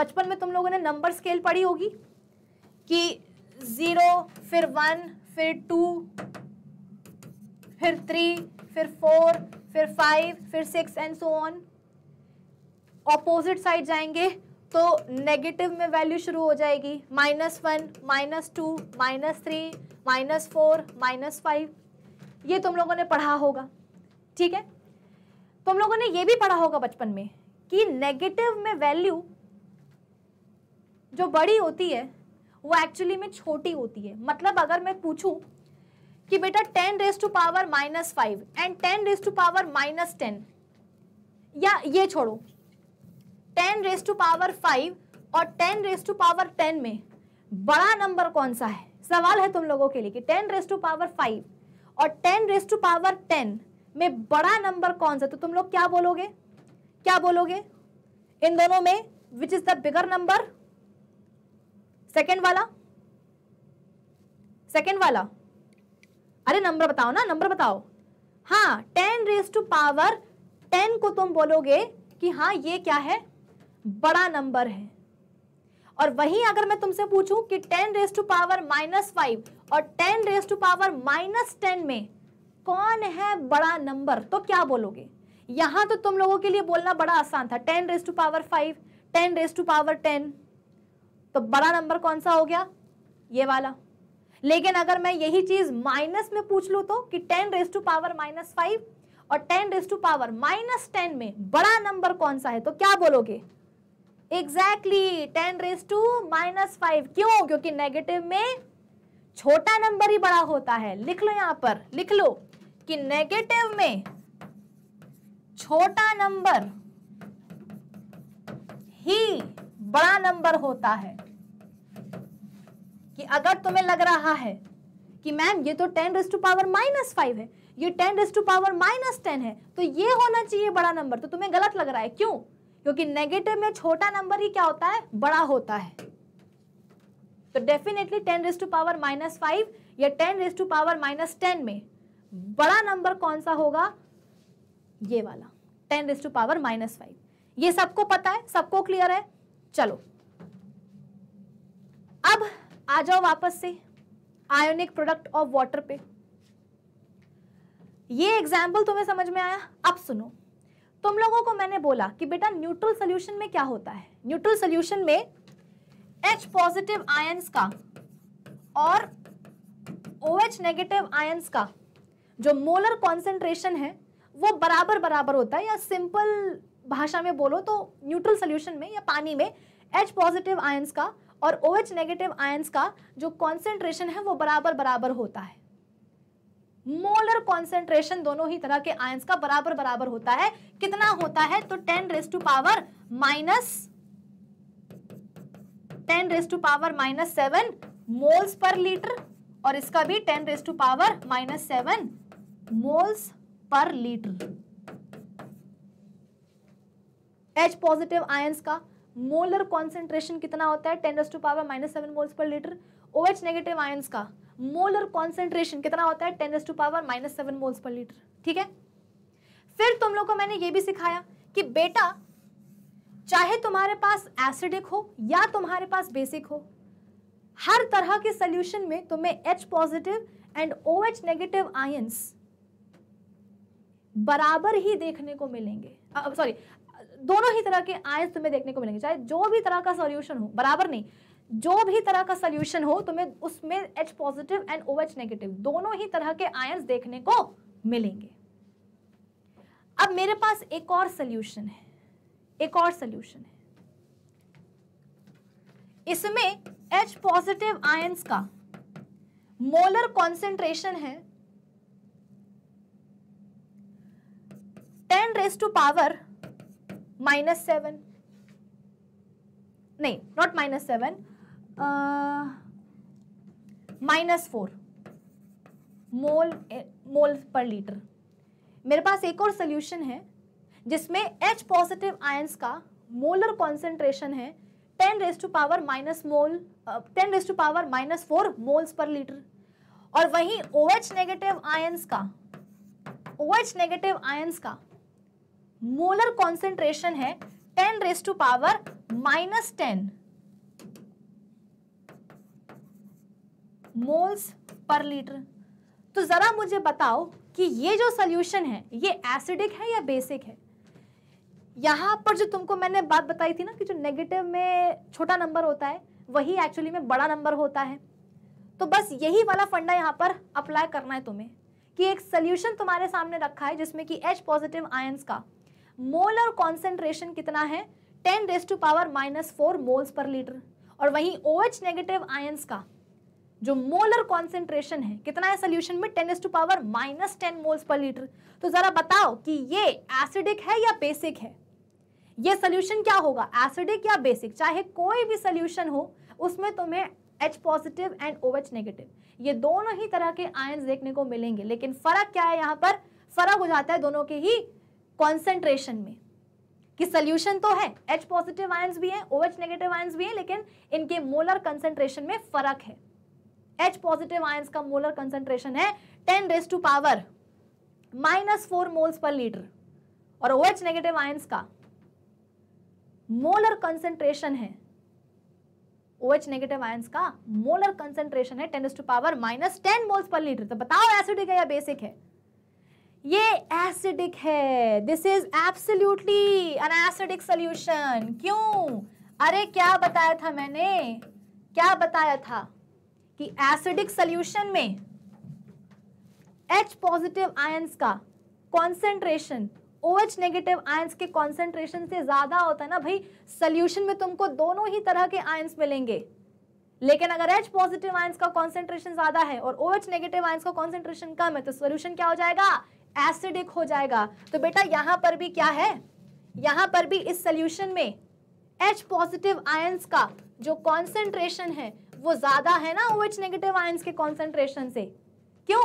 बचपन में तुम लोगों ने नंबर स्केल पढ़ी होगी कि ज़ीरो फिर वन फिर टू फिर थ्री फिर फोर फिर फाइव फिर six and so on opposite side जाएंगे तो नेगेटिव में वैल्यू शुरू हो जाएगी minus one minus two minus three minus four minus five ये तुम लोगों ने पढ़ा होगा ठीक है तुम लोगों ने ये भी पढ़ा होगा बचपन में कि नेगेटिव में वैल्यू जो बड़ी होती है वो एक्चुअली में छोटी होती है मतलब अगर मैं पूछूं कि बेटा ten raise to power minus five and ten raise to power minus ten या ये छोड़ो ten raise to power five और ten raise to power ten में बड़ा नंबर कौन सा है सवाल है तुम लोगों के लिए कि ten raise to power five और ten raise to power ten में बड़ा नंबर कौन सा तो तुम लोग क्या बोलोगे क्या बोलोगे इन दोनों में which is the bigger number second वाला सेकेंड वाला अरे नंबर बताओ ना नंबर बताओ हाँ ten raise to power ten को तुम बोलोगे कि हाँ ये क्या है बड़ा नंबर है और वहीं अगर मैं तुमसे पूछूं कि 10 raise to power minus five और 10 raise to power minus ten में कौन है बड़ा नंबर तो क्या बोलोगे यहां तो तुम लोगों के लिए बोलना बड़ा आसान था 10 raise to power five 10 raise to power 10 तो बड़ा नंबर कौन सा हो गया ये वाला लेकिन अगर मैं यही चीज माइनस में पूछ लू तो कि ten raise to power minus five और ten raise to power minus ten में बड़ा नंबर कौन सा है तो क्या बोलोगे exactly ten race to minus five क्यों क्योंकि नेगेटिव में छोटा नंबर ही बड़ा होता है लिख लो यहां पर लिख लो कि नेगेटिव में छोटा नंबर ही बड़ा नंबर होता है कि अगर तुम्हें लग रहा है कि मैम ये तो ten raise to power minus five है ये ten raise to power minus ten है तो ये होना चाहिए बड़ा नंबर तो तुम्हें गलत लग रहा है क्यों क्योंकि नेगेटिव में छोटा नंबर ही क्या होता है बड़ा होता है तो definitely ten raise to power minus five या ten raise to power minus ten में बड़ा नंबर कौन सा होगा ये वाला ten raise to power minus five ये सबको पता है सबको क्लियर है चलो अब आ जाओ वापस से आयोनिक प्रोडक्ट ऑफ वाटर पे ये एग्जाम्पल तुम्हें समझ में आया अब सुनो तुम लोगों को मैंने बोला कि बेटा न्यूट्रल सोल्यूशन में क्या होता है न्यूट्रल सोल्यूशन में एच पॉजिटिव आयंस का और ओ एच नेगेटिव आयंस का जो मोलर कॉन्सेंट्रेशन है वो बराबर बराबर होता है या सिंपल भाषा में बोलो तो न्यूट्रल सोल्यूशन में या पानी में एच पॉजिटिव आयंस का और O OH H negative ions का जो कॉन्सेंट्रेशन है वो बराबर बराबर होता है मोलर कॉन्सेंट्रेशन दोनों ही तरह के आयंस का बराबर बराबर होता है कितना होता है तो ten raise to power minus ten raise to power minus seven moles पर लीटर और इसका भी ten raise to power minus seven moles पर लीटर एच पॉजिटिव आयंस का मोलर कॉन्सेंट्रेशन कितना होता है ten raise to power minus seven moles पर litre O H negative ions का मोलर कॉन्सेंट्रेशन कितना होता है ten raise to power minus seven moles पर लीटर ठीक है फिर तुम लोग को मैंने ये भी सिखाया कि बेटा चाहे तुम्हारे पास एसिडिक हो या तुम्हारे पास बेसिक हो हर तरह के सोल्यूशन में तुम्हें H positive and O H negative ions बराबर ही देखने को मिलेंगे सॉरी दोनों ही तरह के आयंस तुम्हें देखने को मिलेंगे चाहे जो भी तरह का सोल्यूशन हो बराबर नहीं जो भी तरह का सोल्यूशन हो तुम्हें उसमें H positive and O H negative दोनों ही तरह के आय देखने को मिलेंगे अब मेरे पास एक और सोल्यूशन है एक और सोल्यूशन है इसमें एच पॉजिटिव आयंस का मोलर कॉन्सेंट्रेशन है 10 raise to power minus seven नहीं not minus seven minus four mole mole per litre मेरे पास एक और सोल्यूशन है जिसमें एच पॉजिटिव आयंस का मोलर कॉन्सेंट्रेशन है ten raise to power minus mole ten raise to power minus four moles पर लीटर और वहीं ओ एच नेगेटिव आयंस का ओ एच नेगेटिव आयंस का मोलर कॉन्सेंट्रेशन है ten raise to power minus ten moles पर लीटर तो ज़रा मुझे बताओ कि ये जो सोल्यूशन है ये एसिडिक है या बेसिक है यहाँ पर जो तुमको मैंने बात बताई थी ना कि जो नेगेटिव में छोटा नंबर होता है वही एक्चुअली में बड़ा नंबर होता है तो बस यही वाला फंडा यहाँ पर अप्लाई करना है तुम्हें कि एक सोल्यूशन तुम्हारे सामने रखा है जिसमें कि एच पॉजिटिव आयंस का मोल और कॉन्सेंट्रेशन कितना है ten raise to power minus four moles पर लीटर और वहीं ओ एच नेगेटिव आयंस का जो मोलर कॉन्सेंट्रेशन है कितना है सोल्यूशन में ten raise to power minus ten moles पर लीटर तो जरा बताओ कि ये एसिडिक है या बेसिक है ये सोल्यूशन क्या होगा एसिडिक या बेसिक चाहे कोई भी सोल्यूशन हो उसमें तुम्हें H positive and O H negative ये दोनों ही तरह के आय देखने को मिलेंगे लेकिन फर्क क्या है यहाँ पर फर्क हो जाता है दोनों के ही कॉन्सेंट्रेशन में कि सोल्यूशन तो है एच पॉजिटिव आयंस भी हैं ओ एच नेगेटिव आय भी हैं लेकिन इनके मोलर कंसेंट्रेशन में फर्क है एच पॉजिटिव आयंस का मोलर कंसेंट्रेशन है ten raise to power minus four moles पर लीटर और ओ एच नेगेटिव आयंस का मोलर कंसेंट्रेशन है ओ एच नेगेटिव आयंस का मोलर कंसेंट्रेशन है ten raise to power minus ten moles पर लीटर तो बताओ एसिडिक है या बेसिक है ये एसिडिक है this is absolutely an acidic solution क्यों अरे क्या बताया था मैंने क्या बताया था कि एसिडिक सॉल्यूशन में H पॉजिटिव आयंस का कॉन्सेंट्रेशन OH नेगेटिव आयंस के कॉन्सेंट्रेशन से ज़्यादा होता है ना भाई सॉल्यूशन में तुमको दोनों ही तरह के आयंस मिलेंगे लेकिन अगर H पॉजिटिव आयंस का कॉन्सेंट्रेशन ज़्यादा है और OH नेगेटिव आयंस का कॉन्सेंट्रेशन कम है तो सोल्यूशन क्या हो जाएगा एसिडिक हो जाएगा तो बेटा यहां पर भी क्या है यहां पर भी इस सोल्यूशन में H पॉजिटिव आयंस का जो कॉन्सेंट्रेशन है वो ज्यादा है ना ओएच नेगेटिव आयंस के कॉन्सेंट्रेशन से क्यों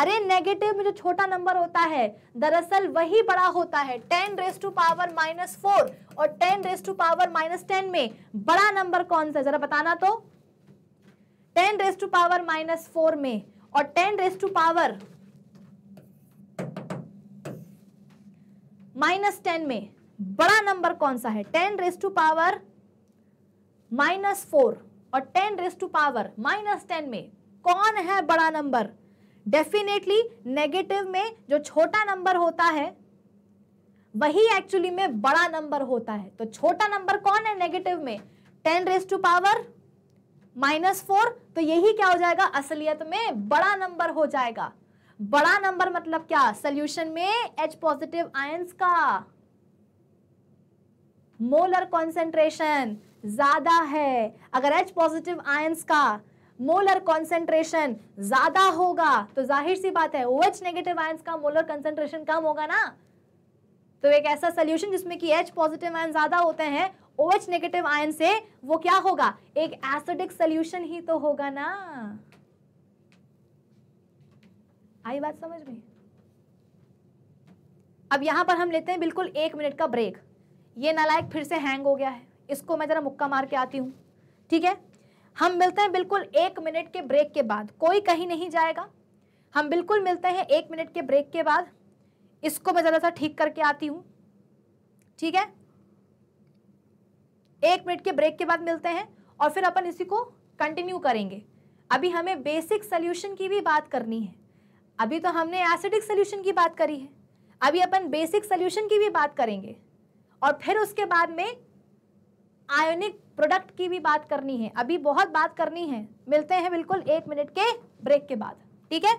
अरे नेगेटिव में जो छोटा नंबर होता है दरअसल वही बड़ा होता है ten raise to power minus four और ten raise to power minus ten में बड़ा नंबर कौन सा जरा बताना तो ten raise to power minus four में और ten raise to power minus ten में बड़ा नंबर कौन सा है ten raise to power minus four और ten raise to power minus ten में कौन है बड़ा नंबर डेफिनेटली नेगेटिव में जो छोटा नंबर होता है वही एक्चुअली में बड़ा नंबर होता है तो छोटा नंबर कौन है नेगेटिव में ten raise to power minus four तो यही क्या हो जाएगा असलियत में बड़ा नंबर हो जाएगा बड़ा नंबर मतलब क्या सोल्यूशन में एच पॉजिटिव आयंस का मोलर कॉन्सेंट्रेशन ज्यादा है अगर H पॉजिटिव आयंस का मोलर कॉन्सेंट्रेशन ज्यादा होगा तो जाहिर सी बात है ओ एच नेगेटिव आयंस का मोलर कंसेंट्रेशन कम होगा ना तो एक ऐसा सोल्यूशन जिसमें कि H पॉजिटिव आयन ज्यादा होते हैं ओ एच नेगेटिव आयन से वो क्या होगा एक एसिडिक सोल्यूशन ही तो होगा ना आई बात समझ में अब यहां पर हम लेते हैं बिल्कुल एक मिनट का ब्रेक ये नालायक फिर से हैंग हो गया है इसको मैं ज़रा मुक्का मार के आती हूँ ठीक है हम मिलते हैं बिल्कुल एक मिनट के ब्रेक के बाद कोई कहीं नहीं जाएगा हम बिल्कुल मिलते हैं एक मिनट के ब्रेक के बाद इसको मैं ज़रा सा ठीक करके आती हूँ ठीक है एक मिनट के ब्रेक के बाद मिलते हैं और फिर अपन इसी को कंटिन्यू करेंगे अभी हमें बेसिक सोल्यूशन की भी बात करनी है अभी तो हमने एसिडिक सोल्यूशन की बात करी है अभी अपन बेसिक सोल्यूशन की भी बात करेंगे और फिर उसके बाद में आयोनिक प्रोडक्ट की भी बात करनी है अभी बहुत बात करनी है मिलते हैं बिल्कुल एक मिनट के ब्रेक के बाद ठीक है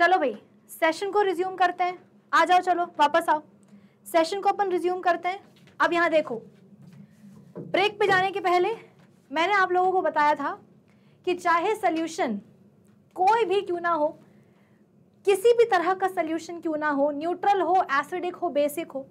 चलो भाई सेशन को रिज्यूम करते हैं आ जाओ चलो वापस आओ सेशन को अपन रिज्यूम करते हैं अब यहाँ देखो ब्रेक पे जाने के पहले मैंने आप लोगों को बताया था कि चाहे सल्यूशन कोई भी क्यों ना हो किसी भी तरह का सल्यूशन क्यों ना हो न्यूट्रल हो एसिडिक हो बेसिक हो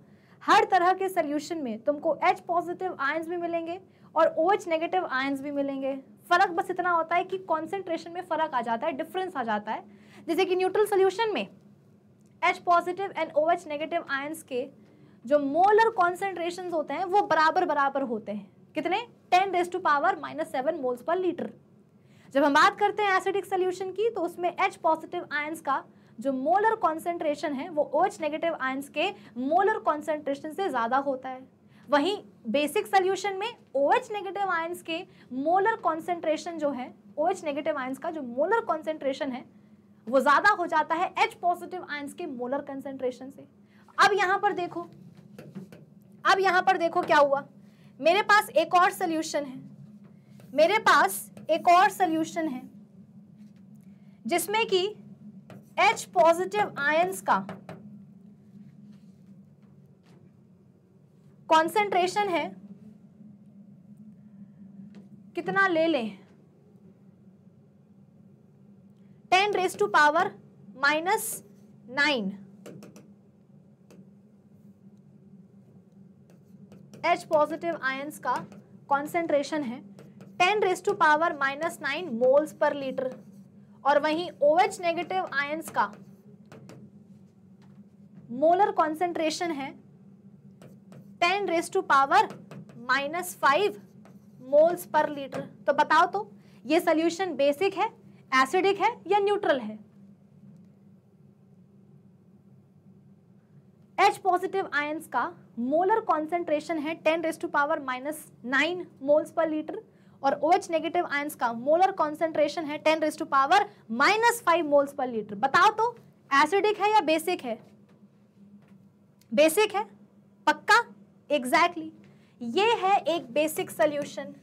हर तरह के सल्यूशन में तुमको एच पॉजिटिव आयंस भी मिलेंगे और ओ एच नेगेटिव आयंस भी मिलेंगे फ़र्क बस इतना होता है कि कॉन्सेंट्रेशन में फ़र्क आ जाता है डिफरेंस आ जाता है जैसे कि न्यूट्रल सोल्यूशन में H positive and O H negative ions के जो मोलर कॉन्सेंट्रेशन होते हैं वो बराबर बराबर होते हैं कितने ten raise to power minus seven moles पर लीटर जब हम बात करते हैं एसिडिक सोल्यूशन की तो उसमें एच पॉजिटिव आयन्स का जो मोलर कॉन्सेंट्रेशन है वो ओ एच नेगेटिव आयंस के मोलर कॉन्सेंट्रेशन से ज़्यादा होता है वहीं बेसिक सोल्यूशन में ओ एच नेगेटिव आयंस के मोलर कॉन्सेंट्रेशन जो है ओ एच नेगेटिव आयन्स का जो मोलर कॉन्सेंट्रेशन है वो ज्यादा हो जाता है एच पॉजिटिव आयंस के मोलर कंसेंट्रेशन से अब यहां पर देखो अब यहां पर देखो क्या हुआ मेरे पास एक और सोल्यूशन है मेरे पास एक और सोल्यूशन है जिसमें कि H पॉजिटिव आयंस का कॉन्सेंट्रेशन है कितना ले लें ten raise to power minus nine H positive ions का कॉन्सेंट्रेशन है ten raise to power minus nine moles per litre और वहीं ओ OH नेगेटिव आयंस का मोलर कॉन्सेंट्रेशन है ten raise to power minus five moles पर लीटर तो बताओ तो ये सोल्यूशन बेसिक है एसिडिक है या न्यूट्रल है एच पॉजिटिव आयंस का मोलर कॉन्सेंट्रेशन है ten raise to power minus nine moles per litre और ओ एच नेगेटिव आयंस का मोलर कॉन्सेंट्रेशन है ten raise to power minus five moles पर लीटर बताओ तो एसिडिक है या बेसिक है बेसिक है पक्का एग्जैक्टली exactly. ये है एक बेसिक सोल्यूशन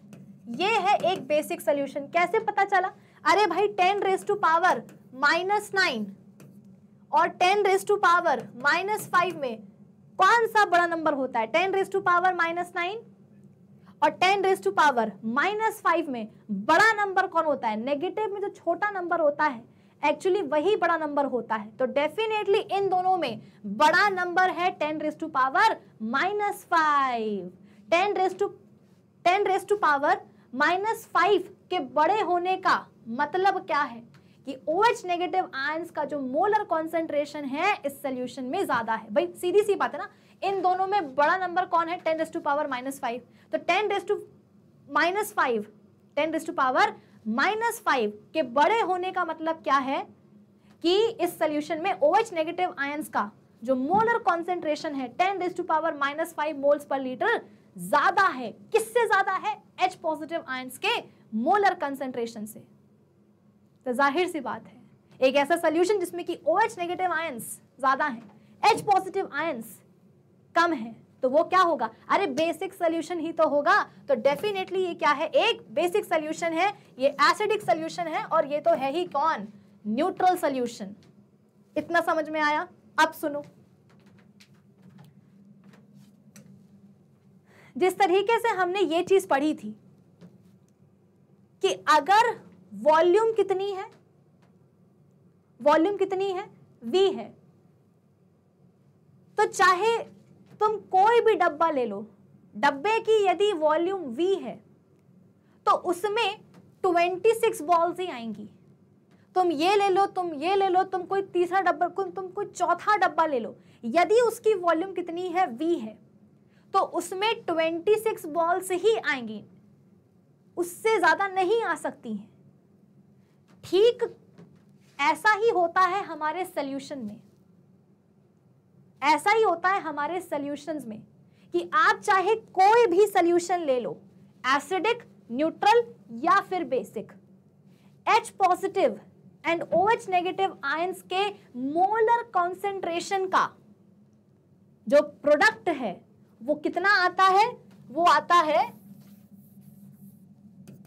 ये है एक बेसिक सोल्यूशन कैसे पता चला अरे भाई ten raise to power minus nine और ten raise to power minus five में कौन सा बड़ा नंबर होता है ten raise to power minus nine और ten raise to power minus five में बड़ा नंबर कौन होता है नेगेटिव में जो छोटा नंबर होता है एक्चुअली वही बड़ा नंबर होता है तो डेफिनेटली इन दोनों में बड़ा नंबर है ten raise to power minus five ten race to ten raise to power minus five के बड़े होने का मतलब क्या है कि OH नेगेटिव आयंस का जो मोलर कॉन्सेंट्रेशन है इस सोल्यूशन में ज्यादा है भाई सीधी सी बात है ना इन दोनों में बड़ा नंबर कौन है ten raise to power minus five तो ten race to minus five ten raise to power minus five के बड़े होने का मतलब क्या है कि इस सोल्यूशन में ओ एच नेगेटिव आयंस का जो मोलर कॉन्सेंट्रेशन है ten raise to power minus five moles पर लीटर ज्यादा है किससे ज्यादा है एच पॉजिटिव आयंस के मोलर कंसेंट्रेशन से तो जाहिर सी बात है एक ऐसा सोल्यूशन जिसमें कि ओ एच नेगेटिव आयंस ज़्यादा हैं एच पॉजिटिव आयंस कम हैं तो वो क्या होगा अरे बेसिक सोल्यूशन ही तो होगा तो डेफिनेटली ये क्या है एक बेसिक सोल्यूशन है ये एसिडिक सोल्यूशन है और ये तो है ही कौन न्यूट्रल सोल्यूशन इतना समझ में आया अब सुनो जिस तरीके से हमने ये चीज पढ़ी थी कि अगर वॉल्यूम कितनी है वॉल्यूम कितनी है वी है तो चाहे तुम कोई भी डब्बा ले लो डब्बे की यदि वॉल्यूम वी है तो उसमें 26 बॉल्स ही आएंगी तुम ये ले लो तुम ये ले लो तुम कोई तीसरा डब्बा तुम कोई चौथा डब्बा ले लो यदि उसकी वॉल्यूम कितनी है वी है तो उसमें 26 बॉल्स ही आएंगी उससे ज़्यादा नहीं आ सकती हैं ठीक ऐसा ही होता है हमारे सल्यूशन में ऐसा ही होता है हमारे सोल्यूशन में कि आप चाहे कोई भी सल्यूशन ले लो एसिडिक न्यूट्रल या फिर basic H positive and O H negative ions के मोलर कॉन्सेंट्रेशन का जो प्रोडक्ट है वो कितना आता है वो आता है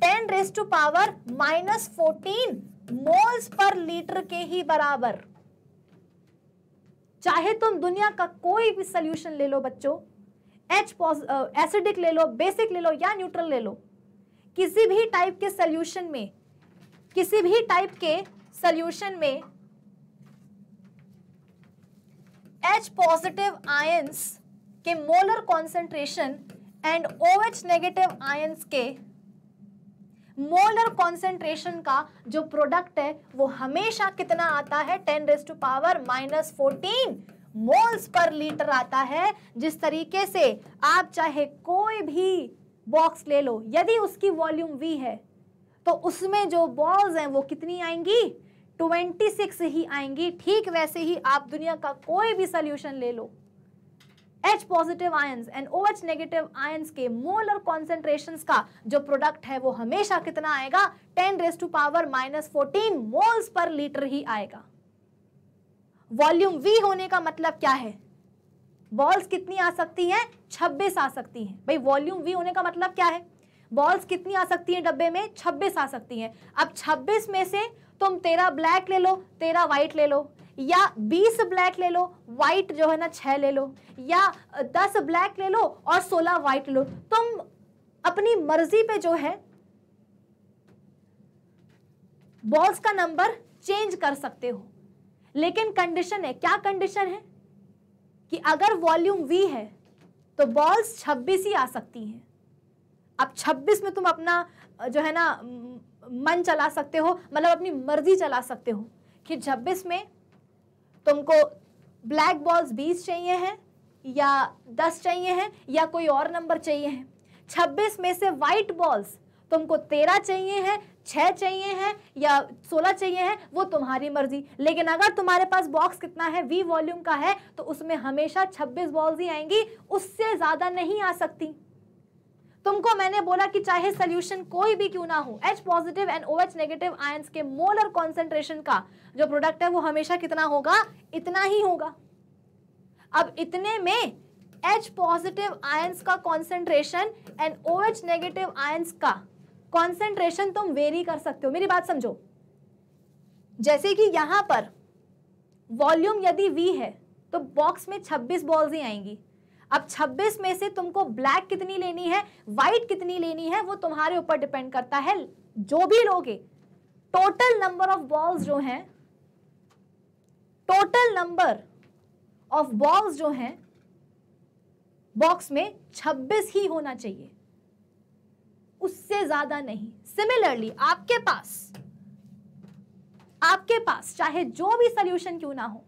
ten raise to power minus fourteen moles पर लीटर के ही बराबर चाहे तुम दुनिया का कोई भी सोल्यूशन ले लो बच्चों एच एसिडिक ले लो बेसिक ले लो या न्यूट्रल ले लो किसी भी टाइप के सोल्यूशन में किसी भी टाइप के सोल्यूशन में एच पॉजिटिव आयंस के molar concentration and O H negative ions के मोलर कॉन्सेंट्रेशन का जो प्रोडक्ट है वो हमेशा कितना आता है ten raise to power minus fourteen moles पर लीटर आता है जिस तरीके से आप चाहे कोई भी बॉक्स ले लो यदि उसकी वॉल्यूम वी है तो उसमें जो बॉल्स हैं वो कितनी आएंगी 26 ही आएंगी ठीक वैसे ही आप दुनिया का कोई भी सोल्यूशन ले लो H positive ions and O H negative ions के मोलर कॉन्सेंट्रेशन का जो प्रोडक्ट है वो हमेशा कितना आएगा ten raise to power minus fourteen moles पर लीटर ही आएगा वॉल्यूम वी होने का मतलब क्या है बॉल्स कितनी आ सकती हैं 26 आ सकती हैं भाई वॉल्यूम वी होने का मतलब क्या है बॉल्स कितनी आ सकती हैं डब्बे में 26 आ सकती हैं अब 26 में से तुम तेरह ब्लैक ले लो तेरह व्हाइट ले लो या 20 ब्लैक ले लो वाइट जो है ना छः ले लो या 10 ब्लैक ले लो और 16 वाइट लो तुम अपनी मर्जी पे जो है बॉल्स का नंबर चेंज कर सकते हो लेकिन कंडीशन है क्या कंडीशन है कि अगर वॉल्यूम वी है तो बॉल्स 26 ही आ सकती हैं अब 26 में तुम अपना जो है ना मन चला सकते हो मतलब अपनी मर्जी चला सकते हो कि 26 में तुमको ब्लैक बॉल्स बीस चाहिए हैं या दस चाहिए हैं या कोई और नंबर चाहिए हैं छब्बीस में से वाइट बॉल्स तुमको तेरह चाहिए हैं छः चाहिए हैं या सोलह चाहिए हैं वो तुम्हारी मर्जी लेकिन अगर तुम्हारे पास बॉक्स कितना है वी वॉल्यूम का है तो उसमें हमेशा छब्बीस बॉल्स ही आएंगी उससे ज़्यादा नहीं आ सकती तुमको मैंने बोला कि चाहे सोल्यूशन कोई भी क्यों ना हो H positive and O H negative ion के मोलर कॉन्सेंट्रेशन का जो प्रोडक्ट है वो हमेशा कितना होगा इतना ही होगा अब इतने में एच पॉजिटिव आय का concentration and O H negative ions का कॉन्सेंट्रेशन तुम वेरी कर सकते हो मेरी बात समझो जैसे कि यहां पर वॉल्यूम यदि वी है तो बॉक्स में 26 बॉल्स ही आएंगी अब 26 में से तुमको ब्लैक कितनी लेनी है व्हाइट कितनी लेनी है वो तुम्हारे ऊपर डिपेंड करता है जो भी लोगे टोटल नंबर ऑफ बॉल्स जो हैं टोटल नंबर ऑफ बॉल्स जो हैं बॉक्स में 26 ही होना चाहिए उससे ज्यादा नहीं सिमिलरली आपके पास आपके पास चाहे जो भी सोल्यूशन क्यों ना हो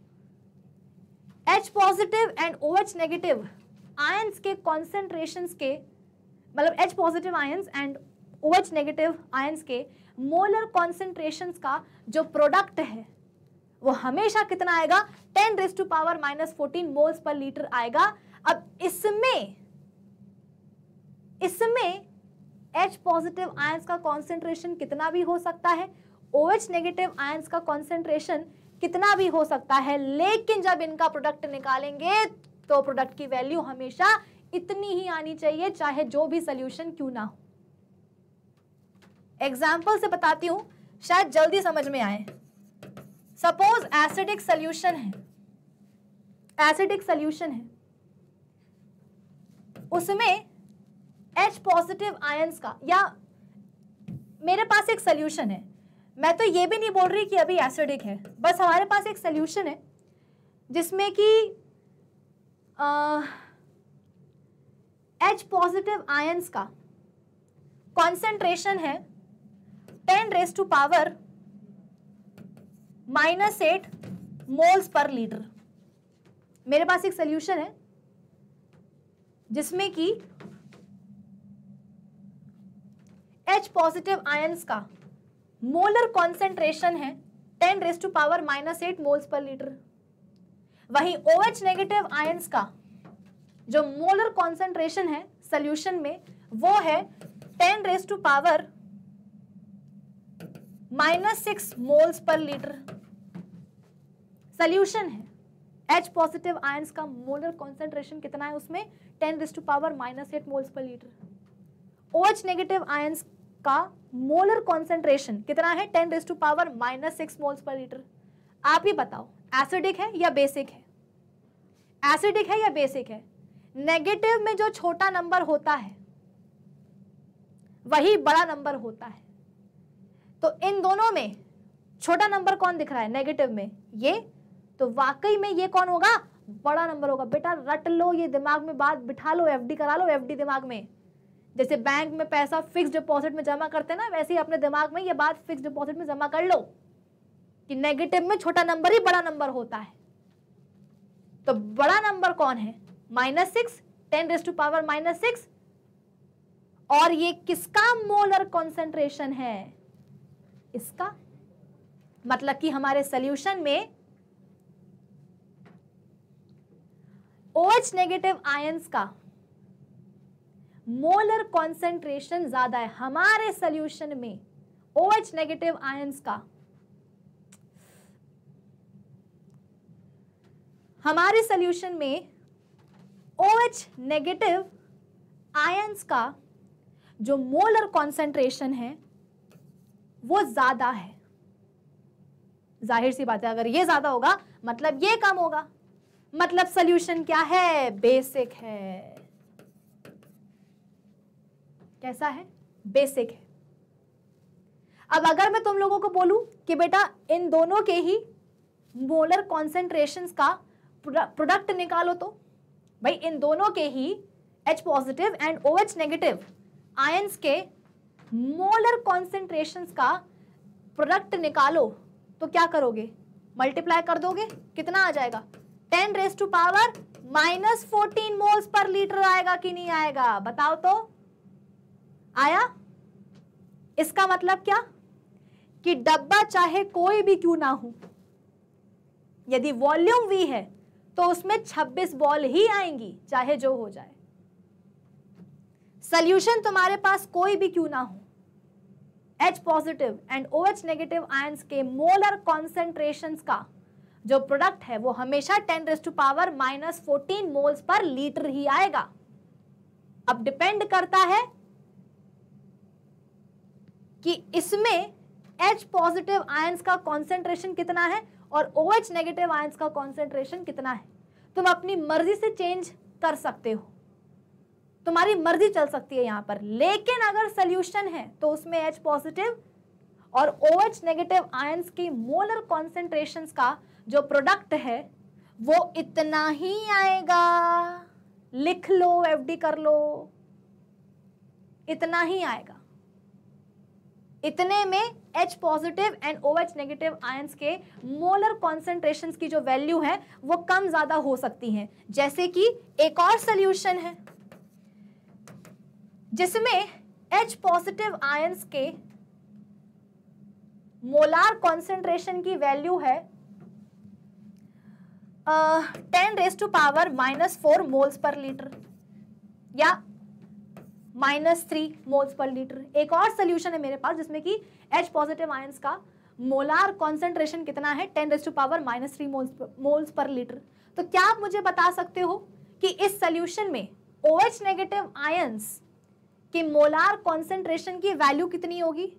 H positive and O H negative ions के कॉन्सेंट्रेशन के मतलब H positive ions and O H negative ions के मोलर कॉन्सेंट्रेशन का जो प्रोडक्ट है वो हमेशा कितना आएगा 10 raise to power minus fourteen moles पर लीटर आएगा अब इसमें इसमें एच पॉजिटिव आयंस का कॉन्सेंट्रेशन कितना भी हो सकता है ओ एच नेगेटिव आयंस का कॉन्सेंट्रेशन कितना भी हो सकता है लेकिन जब इनका प्रोडक्ट निकालेंगे तो प्रोडक्ट की वैल्यू हमेशा इतनी ही आनी चाहिए चाहे जो भी सोल्यूशन क्यों ना हो एग्जाम्पल से बताती हूं शायद जल्दी समझ में आए सपोज एसिडिक सोल्यूशन है एसिडिक सोल्यूशन है उसमें H पॉजिटिव आयंस का या मेरे पास एक सोल्यूशन है मैं तो ये भी नहीं बोल रही कि अभी एसिडिक है बस हमारे पास एक सोल्यूशन है जिसमें कि एच पॉजिटिव आयंस का कॉन्सेंट्रेशन है ten raise to power minus eight moles पर लीटर मेरे पास एक सोल्यूशन है जिसमें कि एच पॉजिटिव आयंस का मोलर कॉन्सेंट्रेशन है ten raise to power minus eight moles पर लीटर वहीं OH नेगेटिव आयंस का जो मोलर कॉन्सेंट्रेशन है सोल्यूशन में वो है ten raise to power minus six moles पर लीटर सोल्यूशन है एच पॉजिटिव आयंस का मोलर कॉन्सेंट्रेशन कितना है उसमें ten raise to power minus eight moles पर litre O H negative ions का मोलर कॉन्सेंट्रेशन कितना है ten raise to power minus six moles पर लीटर आप ही बताओ एसिडिक है या बेसिक है एसिडिक है या बेसिक है नेगेटिव में जो छोटा नंबर होता है वही बड़ा नंबर होता है तो इन दोनों में छोटा नंबर कौन दिख रहा है नेगेटिव में ये तो वाकई में ये कौन होगा बड़ा नंबर होगा बेटा रट लो ये दिमाग में बात बिठा लो एफडी करा लो एफडी दिमाग में जैसे बैंक में पैसा फिक्स डिपॉजिट में जमा करते ना वैसे ही अपने दिमाग में ये बात फिक्स डिपॉजिट में जमा कर लो कि नेगेटिव में छोटा नंबर ही बड़ा नंबर होता है तो बड़ा नंबर कौन है minus six ten raise to power minus six और ये किसका मोलर कॉन्सेंट्रेशन है इसका मतलब कि हमारे सोल्यूशन में OH नेगेटिव आयंस का मोलर कॉन्सेंट्रेशन ज्यादा है हमारे सोल्यूशन में OH नेगेटिव आयंस का हमारे सोल्यूशन में ओ एच नेगेटिव आयंस का जो मोलर कॉन्सेंट्रेशन है वो ज़्यादा है जाहिर सी बात है अगर ये ज़्यादा होगा मतलब ये कम होगा मतलब सोल्यूशन क्या है बेसिक है कैसा है बेसिक है अब अगर मैं तुम लोगों को बोलूं कि बेटा इन दोनों के ही मोलर कॉन्सेंट्रेशन का प्रोडक्ट निकालो तो भाई इन दोनों के ही H positive and O H negative ions के मोलर कॉन्सेंट्रेशन का प्रोडक्ट निकालो तो क्या करोगे मल्टीप्लाई कर दोगे कितना आ जाएगा ten raise to power minus fourteen moles पर लीटर आएगा कि नहीं आएगा बताओ तो आया इसका मतलब क्या कि डब्बा चाहे कोई भी क्यों ना हो यदि वॉल्यूम वी है तो उसमें 26 बॉल ही आएंगी चाहे जो हो जाए सल्यूशन तुम्हारे पास कोई भी क्यों ना हो H positive and O H negative ion के मोलर कॉन्सेंट्रेशन का जो प्रोडक्ट है वो हमेशा ten raise to power minus fourteen moles पर लीटर ही आएगा अब डिपेंड करता है कि इसमें एच पॉजिटिव आय का कॉन्सेंट्रेशन कितना है और ओ OH नेगेटिव आयंस का कॉन्सेंट्रेशन कितना है तुम अपनी मर्जी से चेंज कर सकते हो तुम्हारी मर्जी चल सकती है यहाँ पर लेकिन अगर सोल्यूशन है तो उसमें एच पॉजिटिव और ओ OH नेगेटिव आयंस की मोलर कॉन्सेंट्रेशन का जो प्रोडक्ट है वो इतना ही आएगा लिख लो एफडी कर लो इतना ही आएगा इतने में H positive and OH negative ions के मोलर कॉन्सेंट्रेशन की जो वैल्यू है वो कम ज्यादा हो सकती हैं जैसे कि एक और सोल्यूशन है जिसमें H पॉजिटिव आयंस के मोलार कॉन्सेंट्रेशन की वैल्यू है ten raise to power minus four moles पर लीटर या माइनस थ्री मोल्स पर लीटर एक और सोल्यूशन है मेरे पास जिसमें कि एच पॉजिटिव आयंस का मोलार कॉन्सेंट्रेशन कितना है ten raise to power minus three moles moles पर लीटर तो क्या आप मुझे बता सकते हो कि इस सोल्यूशन में ओ एच नेगेटिव आयंस के मोलार कॉन्सेंट्रेशन की वैल्यू कितनी होगी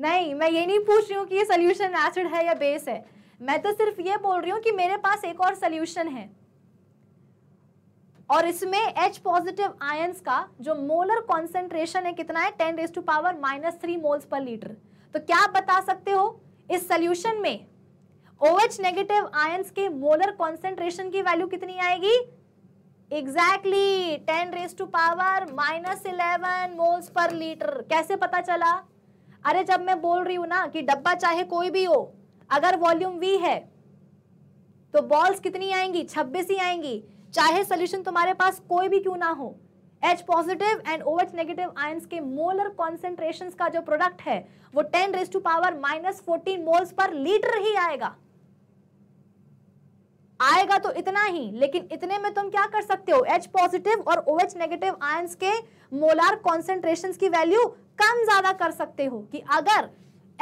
नहीं मैं ये नहीं पूछ रही हूँ कि ये सोल्यूशन एसिड है या बेस है मैं तो सिर्फ ये बोल रही हूँ कि मेरे पास एक और सोल्यूशन है और इसमें एच पॉजिटिव आयन्स का जो मोलर कॉन्सेंट्रेशन है कितना है ten raise to power minus three moles पर लीटर तो क्या आप बता सकते हो इस सोल्यूशन में OH नेगेटिव आयंस के मोलर कॉन्सेंट्रेशन की वैल्यू कितनी आएगी exactly ten raise to power minus eleven moles पर लीटर कैसे पता चला अरे जब मैं बोल रही हूं ना कि डब्बा चाहे कोई भी हो अगर वॉल्यूम वी है तो बॉल्स कितनी आएंगी छब्बीस ही आएंगी चाहे सोल्यूशन तुम्हारे पास कोई भी क्यों ना हो H positive and O H negative ions के मोलर कॉन्सेंट्रेशन का जो प्रोडक्ट है वो ten raise to power minus fourteen moles पर लीटर ही आएगा आएगा तो इतना ही लेकिन इतने में तुम क्या कर सकते हो एच पॉजिटिव और ओ एच नेगेटिव आय के मोलार कॉन्सेंट्रेशन की वैल्यू कम ज्यादा कर सकते हो कि अगर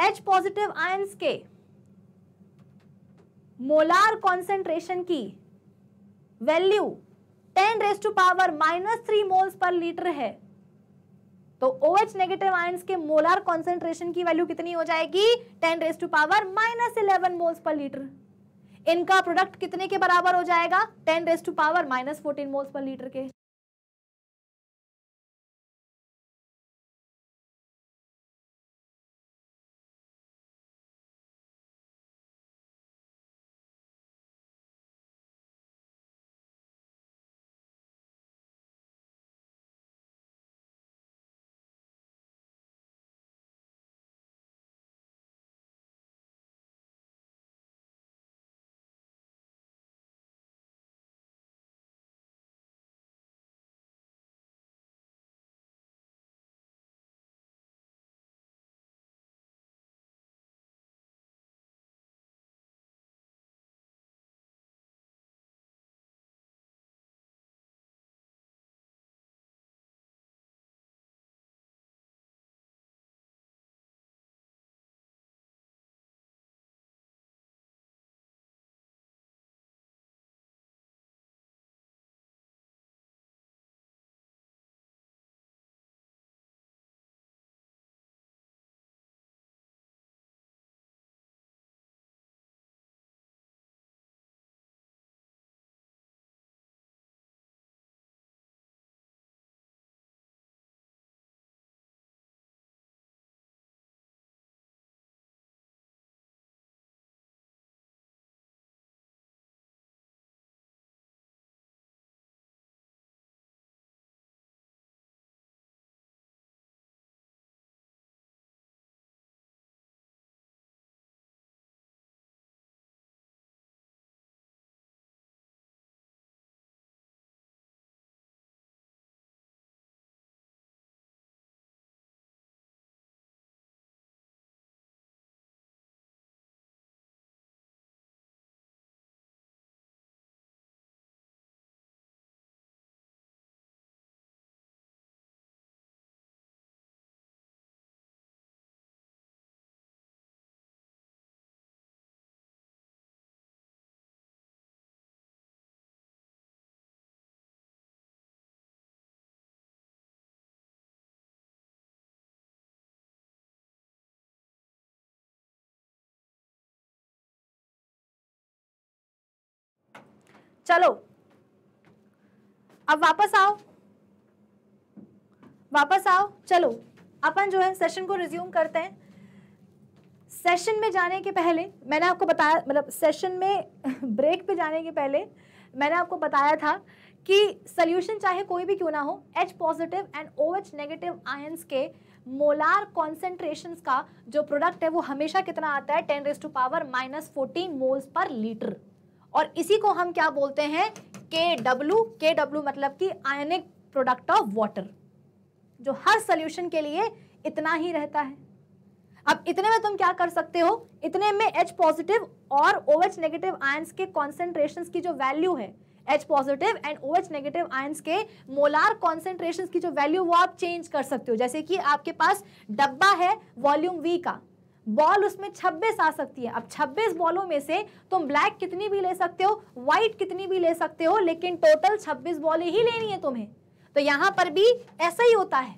एच पॉजिटिव आय के मोलार कॉन्सेंट्रेशन की value 10 raise to power minus three moles पर लीटर है तो ओ एच नेगेटिव आयंस के मोलार कॉन्सेंट्रेशन की वैल्यू कितनी हो जाएगी 10 raise to power minus eleven moles पर लीटर इनका प्रोडक्ट कितने के बराबर हो जाएगा 10 raise to power minus fourteen moles पर लीटर के चलो अब वापस आओ वापस आओ चलो अपन जो है सेशन को रिज्यूम करते हैं सेशन में जाने के पहले मैंने आपको बताया मतलब सेशन में ब्रेक पे जाने के पहले मैंने आपको बताया था कि सोल्यूशन चाहे कोई भी क्यों ना हो H positive and O H negative ions के मोलार कॉन्सेंट्रेशन का जो प्रोडक्ट है वो हमेशा कितना आता है ten raise to power minus fourteen moles पर लीटर और इसी को हम क्या बोलते हैं के डब्ल्यू के डब्ल्यू मतलब कि आयनिक प्रोडक्ट ऑफ वाटर जो हर सोल्यूशन के लिए इतना ही रहता है अब इतने में तुम क्या कर सकते हो इतने में H पॉजिटिव और OH नेगेटिव आय के कॉन्सेंट्रेशन की जो वैल्यू है H positive and OH negative ion के मोलार कॉन्सेंट्रेशन की जो वैल्यू वो आप चेंज कर सकते हो जैसे कि आपके पास डब्बा है वॉल्यूम V का बॉल उसमें 26 आ सकती है अब 26 बॉलों में से तुम ब्लैक कितनी भी ले सकते हो व्हाइट कितनी भी ले सकते हो लेकिन टोटल 26 बॉलें ही लेनी है तुम्हें तो यहां पर भी ऐसा ही होता है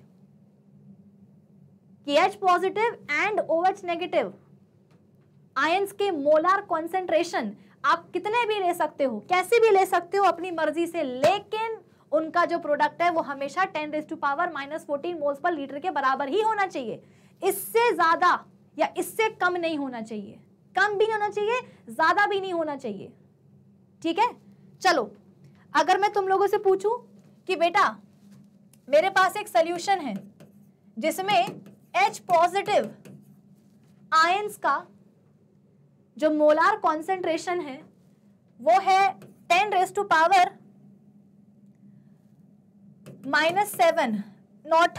कि H positive and O H negative ions के मोलार कॉन्सेंट्रेशन आप कितने भी ले सकते हो कैसे भी ले सकते हो अपनी मर्जी से लेकिन उनका जो प्रोडक्ट है वो हमेशा ten raise to power minus fourteen moles पर लीटर के बराबर ही होना चाहिए इससे ज्यादा या इससे कम नहीं होना चाहिए कम भी नहीं होना चाहिए ज़्यादा भी नहीं होना चाहिए ठीक है चलो अगर मैं तुम लोगों से पूछूं कि बेटा मेरे पास एक सोल्यूशन है जिसमें एच पॉजिटिव आयंस का जो मोलार कॉन्सेंट्रेशन है वो है ten raise to power minus seven not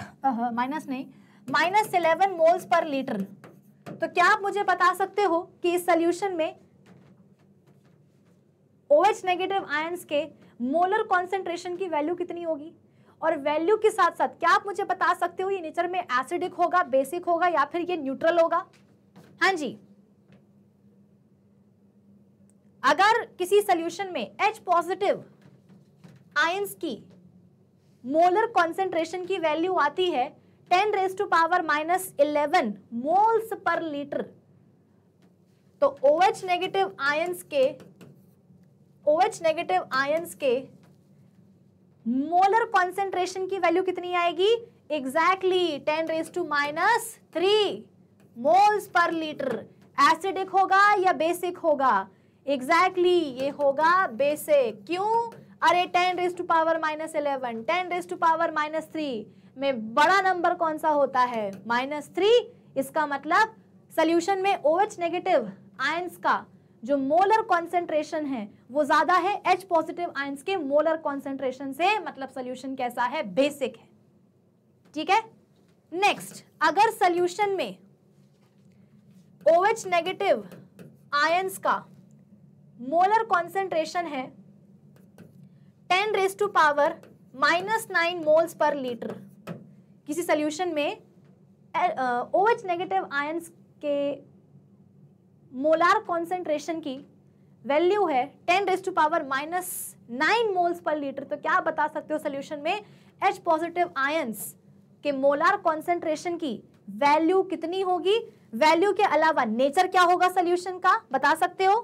minus नहीं माइनस इलेवन मोल्स पर लीटर तो क्या आप मुझे बता सकते हो कि इस सोल्यूशन में OH नेगेटिव आयंस के मोलर कॉन्सेंट्रेशन की वैल्यू कितनी होगी और वैल्यू के साथ साथ क्या आप मुझे बता सकते हो ये नेचर में एसिडिक होगा बेसिक होगा या फिर ये न्यूट्रल होगा हाँ जी अगर किसी सोल्यूशन में H पॉजिटिव आयंस की मोलर कॉन्सेंट्रेशन की वैल्यू आती है ten raise to power minus eleven moles पर लीटर तो ओ नेगेटिव आयंस के ओ नेगेटिव आयंस के मोलर कॉन्सेंट्रेशन की वैल्यू कितनी आएगी exactly ten race to minus three moles पर लीटर एसिडिक होगा या बेसिक होगा एग्जैक्टली exactly, ये होगा बेसिक क्यों अरे ten raise to power minus eleven ten raise to power minus three में बड़ा नंबर कौन सा होता है माइनस थ्री इसका मतलब सोल्यूशन में ओ एच नेगेटिव आयंस का जो मोलर कॉन्सेंट्रेशन है वो ज्यादा है एच पॉजिटिव आयंस के मोलर कॉन्सेंट्रेशन से मतलब सोल्यूशन कैसा है बेसिक है ठीक है नेक्स्ट अगर सोल्यूशन में ओ एच नेगेटिव आयंस का मोलर कॉन्सेंट्रेशन है ten raise to power minus nine moles per litre किसी सोल्यूशन में ओ एच नेगेटिव आयंस के मोलार कॉन्सेंट्रेशन की वैल्यू है ten raise to power minus nine moles per litre तो क्या बता सकते हो सोल्यूशन में एच पॉजिटिव आयंस के मोलार कॉन्सेंट्रेशन की वैल्यू कितनी होगी वैल्यू के अलावा नेचर क्या होगा सोल्यूशन का बता सकते हो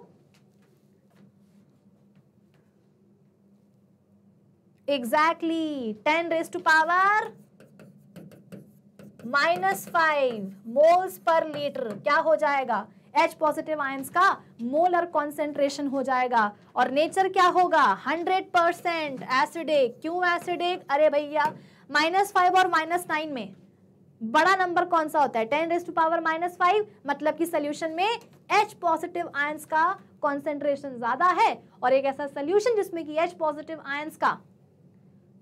exactly ten raise to power minus five moles पर लीटर क्या हो जाएगा एच पॉजिटिव आयंस का मोलर कॉन्सेंट्रेशन हो जाएगा और नेचर क्या होगा हंड्रेड परसेंट एसिडिक क्यों एसिडिक अरे भैया माइनस फाइव और माइनस नाइन में बड़ा नंबर कौन सा होता है ten raise to power minus five मतलब कि सोल्यूशन में एच पॉजिटिव आयंस का कॉन्सेंट्रेशन ज्यादा है और एक ऐसा सोल्यूशन जिसमें कि एच पॉजिटिव आयंस का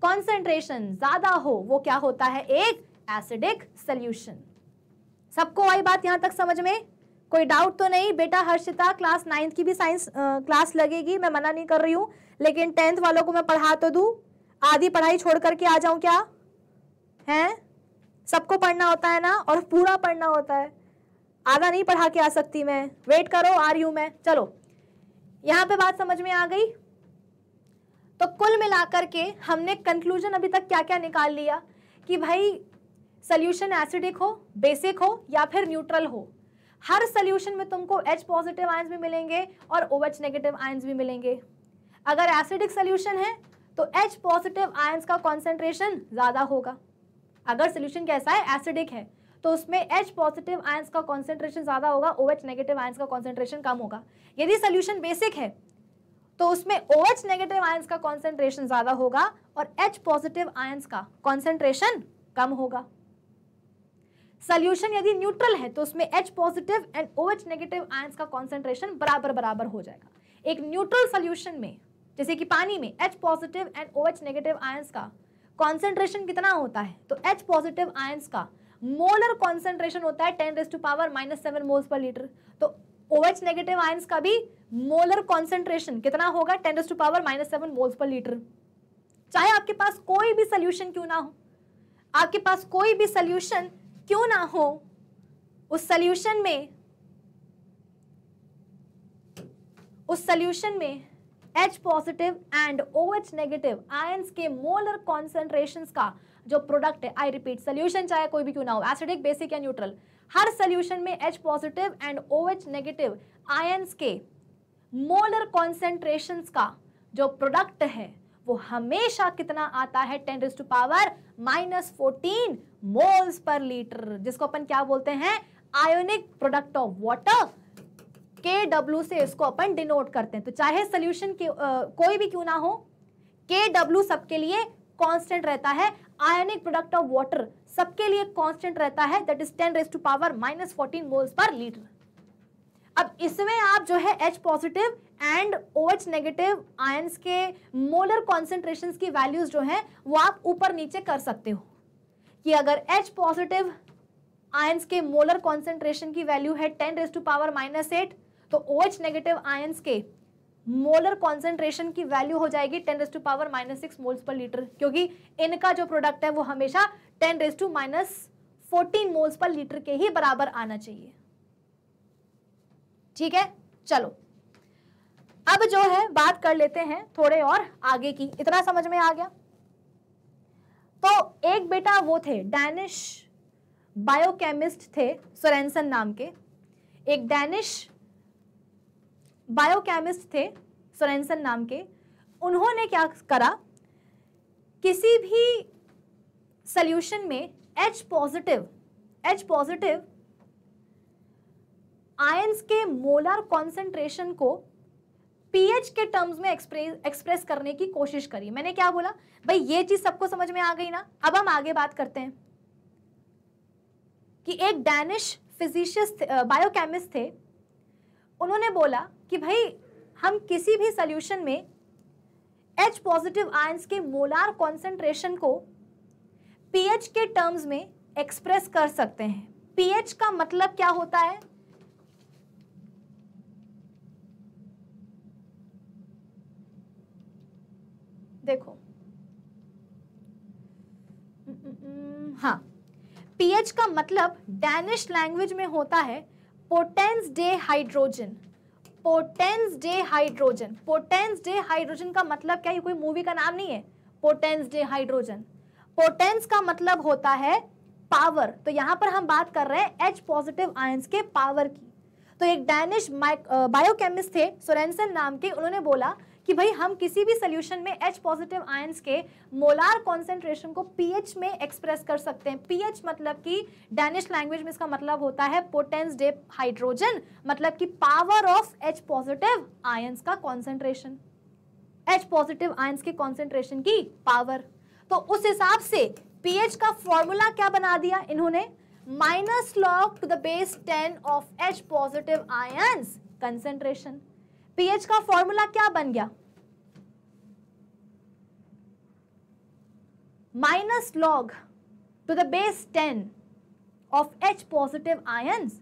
कॉन्सेंट्रेशन ज्यादा हो वो क्या होता है एक एसिडिक सोल्यूशन सबको आई बात यहां तक समझ में कोई डाउट तो नहीं बेटा हर्षिता क्लास नाइन्थ की भी साइंस क्लास लगेगी मैं मना नहीं कर रही हूँ लेकिन टेंथ वालों को मैं पढ़ा तो दूँ आधी पढ़ाई छोड़ करके आ जाऊँ क्या हैं सबको पढ़ना होता है ना और पूरा पढ़ना होता है आधा नहीं पढ़ा के आ सकती मैं वेट करो आ रही हूँ मैं चलो यहाँ पे बात समझ में आ गई तो कुल मिलाकर के हमने कंक्लूजन अभी तक क्या क्या निकाल लिया कि भाई सोल्यूशन एसिडिक हो बेसिक हो या फिर न्यूट्रल हो हर सोल्यूशन में तुमको एच पॉजिटिव आयंस भी मिलेंगे और एच नेगेटिव आयंस भी मिलेंगे अगर एसिडिक सोल्यूशन है तो एच पॉजिटिव आयंस का कॉन्सेंट्रेशन ज़्यादा होगा अगर सोल्यूशन कैसा है एसिडिक है तो उसमें एच पॉजिटिव आयंस का कॉन्सेंट्रेशन ज़्यादा होगा एच नेगेटिव आयंस का कॉन्सेंट्रेशन कम होगा यदि सोल्यूशन बेसिक है तो उसमें एच नेगेटिव आयंस का कॉन्सेंट्रेशन ज़्यादा होगा और एच पॉजिटिव आयंस का कॉन्सेंट्रेशन कम होगा सोल्यूशन यदि न्यूट्रल है तो उसमें H positive and O H negative ion का कॉन्सेंट्रेशन बराबर बराबर हो जाएगा एक न्यूट्रल सोल्यूशन में जैसे कि पानी में H positive and O H negative ion का कॉन्सेंट्रेशन कितना होता है तो एच पॉजिटिव आय का मोलर कॉन्सेंट्रेशन होता है ten raise to power minus seven moles पर लीटर तो ओ एच नेगेटिव आय का भी मोलर कॉन्सेंट्रेशन कितना होगा ten raise to power minus seven moles पर लीटर चाहे आपके पास कोई भी सोल्यूशन क्यों ना हो आपके पास कोई भी सोल्यूशन क्यों ना हो उस सल्यूशन में उस सल्यूशन में H positive and OH negative ions के मोलर कॉन्सेंट्रेशन का जो प्रोडक्ट है आई रिपीट सोल्यूशन चाहे कोई भी क्यों ना हो एसिडिक बेसिक या न्यूट्रल हर सोल्यूशन में H positive and OH negative ions के मोलर कॉन्सेंट्रेशन का जो प्रोडक्ट है वो हमेशा कितना आता है ten to power minus fourteen moles पर लीटर जिसको अपन क्या बोलते हैं ionic product of water K W से इसको अपन डिनोट करते हैं तो चाहे सोल्यूशन कोई भी क्यों ना हो के डब्ल्यू सबके लिए कांस्टेंट रहता है आयोनिक प्रोडक्ट ऑफ वाटर सबके लिए कांस्टेंट रहता है that is ten raise to power minus fourteen moles पर लीटर अब इसमें आप जो है H positive and O H negative ions के मोलर कॉन्सेंट्रेशन की वैल्यूज जो है वो आप ऊपर नीचे कर सकते हो कि अगर H पॉजिटिव आयंस के मोलर कॉन्सेंट्रेशन की वैल्यू है ten raise to power minus eight तो ओ OH नेगेटिव आयंस के मोलर कॉन्सेंट्रेशन की वैल्यू हो जाएगी ten raise to power minus six moles पर लीटर क्योंकि इनका जो प्रोडक्ट है वो हमेशा ten race to minus fourteen moles पर लीटर के ही बराबर आना चाहिए ठीक है चलो अब जो है बात कर लेते हैं थोड़े और आगे की इतना समझ में आ गया तो एक बेटा वो थे डैनिश बायोकेमिस्ट थे सोरेंसन नाम के एक डैनिश बायोकेमिस्ट थे सोरेंसन नाम के उन्होंने क्या करा किसी भी सल्यूशन में H positive H positive ions के मोलर कॉन्सेंट्रेशन को पीएच के टर्म्स में एक्सप्रेस एक्सप्रेस करने की कोशिश करी मैंने क्या बोला भाई ये चीज सबको समझ में आ गई ना अब हम आगे बात करते हैं कि एक डैनिश फिजिशियस बायोकेमिस्ट थे उन्होंने बोला कि भाई हम किसी भी सोल्यूशन में एच पॉजिटिव आयंस के मोलार कॉन्सेंट्रेशन को पीएच के टर्म्स में एक्सप्रेस कर सकते हैं पीएच का मतलब क्या होता है देखो हाँ पीएच का मतलब डैनिश लैंग्वेज में होता है पोटेंस डे हाइड्रोजन पोटेंस डे हाइड्रोजन पोटेंस डे हाइड्रोजन का मतलब क्या ये कोई मूवी का नाम नहीं है पोटेंस डे हाइड्रोजन पोटेंस का मतलब होता है पावर तो यहां पर हम बात कर रहे हैं एच पॉजिटिव आयंस के पावर की तो एक डैनिश बायोकेमिस्ट थे सोरेंसन नाम के उन्होंने बोला कि भाई हम किसी भी सोल्यूशन में एच पॉजिटिव आय के मोलार कॉन्सेंट्रेशन को पीएच में एक्सप्रेस कर सकते हैं पीएच मतलब कि डेनिश लैंग्वेज में इसका मतलब होता है पोटेंस डे हाइड्रोजन मतलब कि power of H positive ion का कॉन्सेंट्रेशन एच पॉजिटिव आयंस के कॉन्सेंट्रेशन की पावर तो उस हिसाब से पीएच का फॉर्मूला क्या बना दिया इन्होंने minus log to the base 10 of H positive ions concentration pH का फॉर्मूला क्या बन गया minus log to the base ten of H positive ions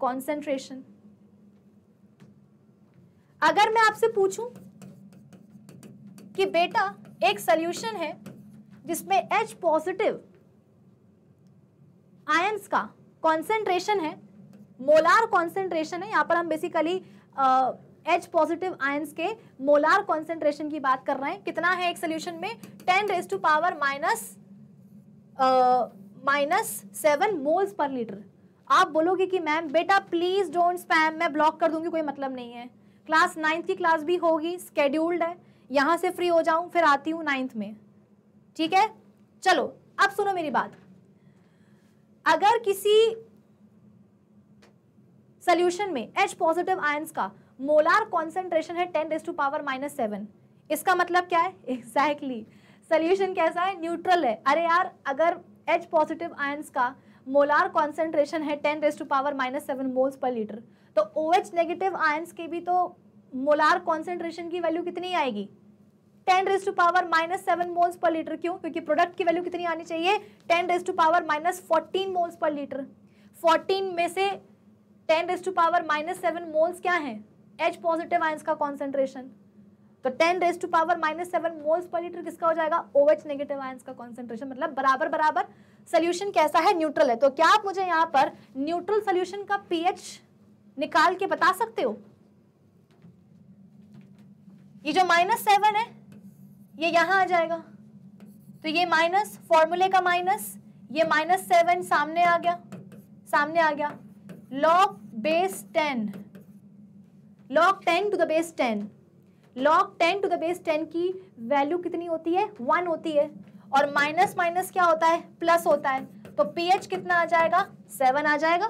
concentration अगर मैं आपसे पूछूं कि बेटा एक सोल्यूशन है जिसमें एच पॉजिटिव आयंस का कॉन्सेंट्रेशन है मोलार कॉन्सेंट्रेशन है यहां पर हम बेसिकली एच पॉजिटिव आयंस के मोलार कॉन्सेंट्रेशन की बात कर रहे हैं कितना है एक सोल्यूशन में ten raise to power minus minus seven moles पर लीटर आप बोलोगे कि मैम बेटा प्लीज डोंट स्पैम मैं ब्लॉक कर दूंगी कोई मतलब नहीं है क्लास नाइन्थ की क्लास भी होगी स्केड्यूल्ड है यहां से फ्री हो जाऊं फिर आती हूं नाइन्थ में ठीक है चलो अब सुनो मेरी बात अगर किसी सोल्यूशन में एच पॉजिटिव आयंस का मोलार कॉन्सेंट्रेशन है ten raise to power minus seven इसका मतलब क्या है एग्जैक्टली exactly. सोल्यूशन कैसा है न्यूट्रल है अरे यार अगर एच पॉजिटिव आयंस का मोलार कॉन्सेंट्रेशन है ten raise to power minus seven moles पर लीटर तो ओ एच नेगेटिव आयन्स के भी तो मोलार कॉन्सेंट्रेशन की वैल्यू कितनी आएगी ten raise to power minus seven moles पर लीटर क्यों क्योंकि प्रोडक्ट की वैल्यू कितनी आनी चाहिए ten raise to power minus fourteen moles पर लीटर फोर्टीन में से ten raise to power minus seven moles क्या है एच पॉजिटिव आयंस का कॉन्सेंट्रेशन तो ten raise to power minus seven moles पर लीटर किसका हो जाएगा ओ एच नेगेटिव आयंस का कॉन्सेंट्रेशन मतलब बराबर बराबर सोल्यूशन कैसा है न्यूट्रल है तो क्या आप मुझे यहाँ पर न्यूट्रल सोल्यूशन का पीएच निकाल के बता सकते हो ये जो माइनस सेवन है ये यहां आ जाएगा तो ये माइनस फॉर्मूले का माइनस ये माइनस सेवन सामने आ गया सामने आ गया log base 10 log 10 to the base 10 log 10 to the base 10 की वैल्यू कितनी होती है वन होती है और माइनस माइनस क्या होता है प्लस होता है तो पीएच कितना आ जाएगा सेवन आ जाएगा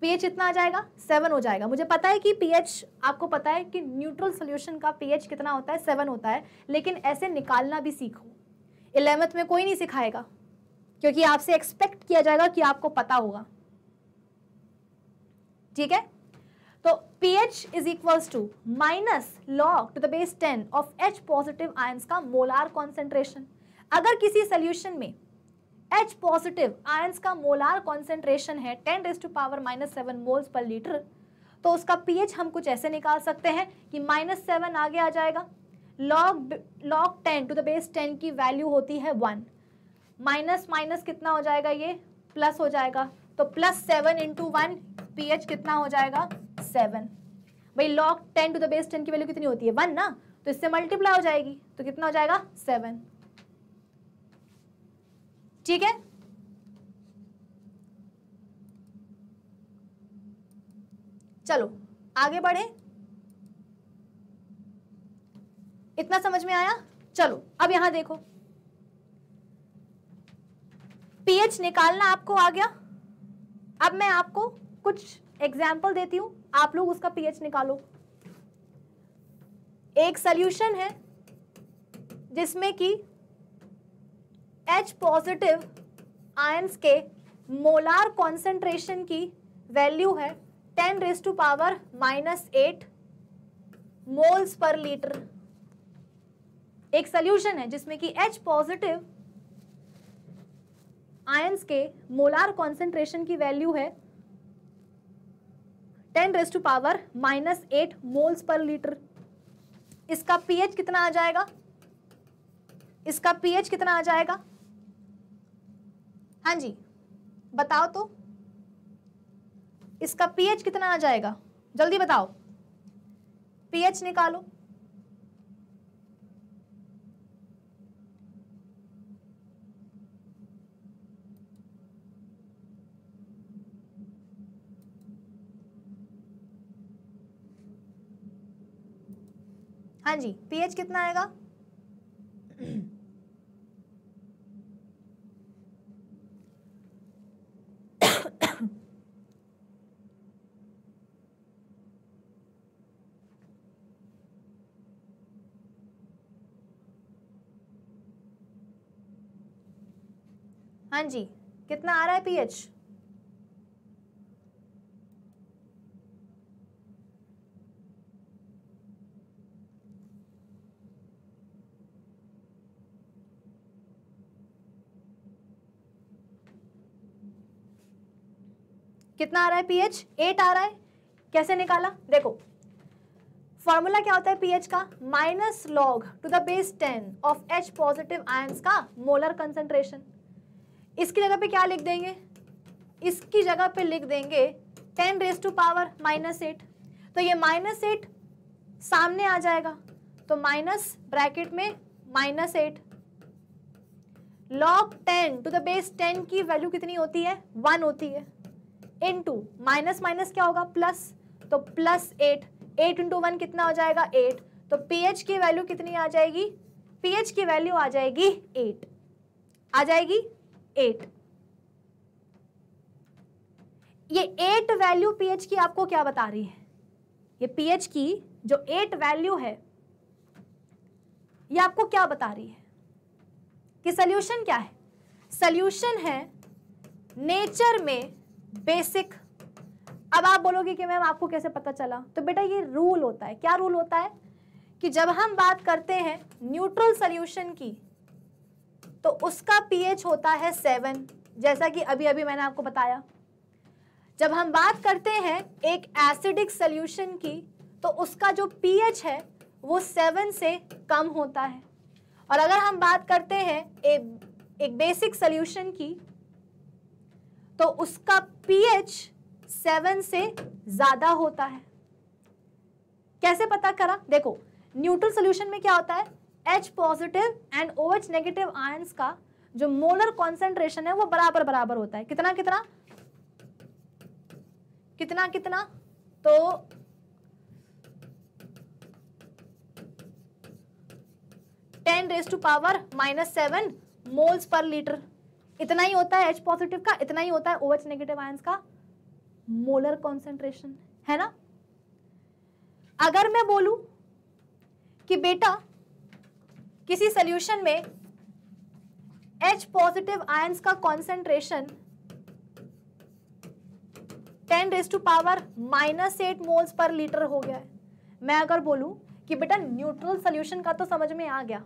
पीएच इतना आ जाएगा सेवन हो जाएगा मुझे पता है कि पीएच आपको पता है कि न्यूट्रल सोल्यूशन का पीएच कितना होता है सेवन होता है लेकिन ऐसे निकालना भी सीखो इलेवंथ में कोई नहीं सिखाएगा क्योंकि आपसे एक्सपेक्ट किया जाएगा कि आपको पता होगा ठीक है तो P H is equals to minus log to the base ten of H positive ions का मोलार कॉन्सेंट्रेशन अगर किसी सोल्यूशन में एच पॉजिटिव आयंस का मोलार कॉन्सेंट्रेशन है ten raise to power minus seven moles पर लीटर तो उसका पीएच हम कुछ ऐसे निकाल सकते हैं कि माइनस सेवन आगे आ जाएगा log log ten to the base ten की वैल्यू होती है वन माइनस माइनस कितना हो जाएगा ये प्लस हो जाएगा तो plus seven into one P H कितना हो जाएगा सेवन भाई log ten to the base ten की वैल्यू कितनी होती है वन ना तो इससे मल्टीप्लाई हो जाएगी तो कितना हो जाएगा सेवन ठीक है चलो आगे बढ़े इतना समझ में आया चलो अब यहां देखो पीएच निकालना आपको आ गया अब मैं आपको कुछ एग्जाम्पल देती हूँ आप लोग उसका पीएच निकालो एक सोल्यूशन है जिसमें कि एच पॉजिटिव आयंस के मोलार कॉन्सेंट्रेशन की वैल्यू है 10 raise to power minus eight moles पर लीटर एक सोल्यूशन है जिसमें कि एच पॉजिटिव आयंस के मोलार कॉन्सेंट्रेशन की वैल्यू है ten raise to power minus eight moles पर लीटर इसका पीएच कितना आ जाएगा इसका पीएच कितना आ जाएगा हाँ जी बताओ तो इसका पीएच कितना आ जाएगा जल्दी बताओ पीएच निकालो हाँ जी पीएच कितना आएगा हाँ जी कितना आ रहा है पीएच कितना आ रहा है पीएच एट आ रहा है कैसे निकाला देखो फॉर्मूला क्या होता है पीएच का minus log to the base ten of H positive ions का मोलर कंसेंट्रेशन इसकी जगह पे क्या लिख देंगे इसकी जगह पे लिख देंगे ten raise to power minus eight तो ये माइनस एट सामने आ जाएगा तो माइनस ब्रैकेट में minus eight log ten to the base ten की वैल्यू कितनी होती है वन होती है इन टू माइनस माइनस क्या होगा प्लस तो plus eight eight into one कितना हो जाएगा एट तो पीएच की वैल्यू कितनी आ जाएगी पीएच की वैल्यू आ जाएगी एट आ जाएगी एट ये एट वैल्यू पीएच की आपको क्या बता रही है ये पीएच की जो एट वैल्यू है ये आपको क्या बता रही है कि सोल्यूशन क्या है सोल्यूशन है नेचर में बेसिक अब आप बोलोगे कि मैम आपको कैसे पता चला तो बेटा ये रूल होता है क्या रूल होता है कि जब हम बात करते हैं न्यूट्रल सोल्यूशन की तो उसका पीएच होता है सेवन जैसा कि अभी अभी मैंने आपको बताया जब हम बात करते हैं एक एसिडिक सोल्यूशन की तो उसका जो पीएच है वो सेवन से कम होता है और अगर हम बात करते हैं एक बेसिक सोल्यूशन की तो उसका पीएच सेवन से ज्यादा होता है कैसे पता करा देखो न्यूट्रल सोल्यूशन में क्या होता है H positive and O H negative ions का जो मोलर कॉन्सेंट्रेशन है वो बराबर बराबर होता है कितना कितना कितना कितना तो ten raise to power minus seven moles पर लीटर इतना ही होता है एच पॉजिटिव का इतना ही होता है ओ एच नेगेटिव आयंस का मोलर कॉन्सेंट्रेशन है ना अगर मैं बोलू कि बेटा किसी सोल्यूशन में एच पॉजिटिव आयंस का concentration 10 raise to power minus eight moles पर लीटर हो गया है मैं अगर बोलूं कि बेटा न्यूट्रल सोल्यूशन का तो समझ में आ गया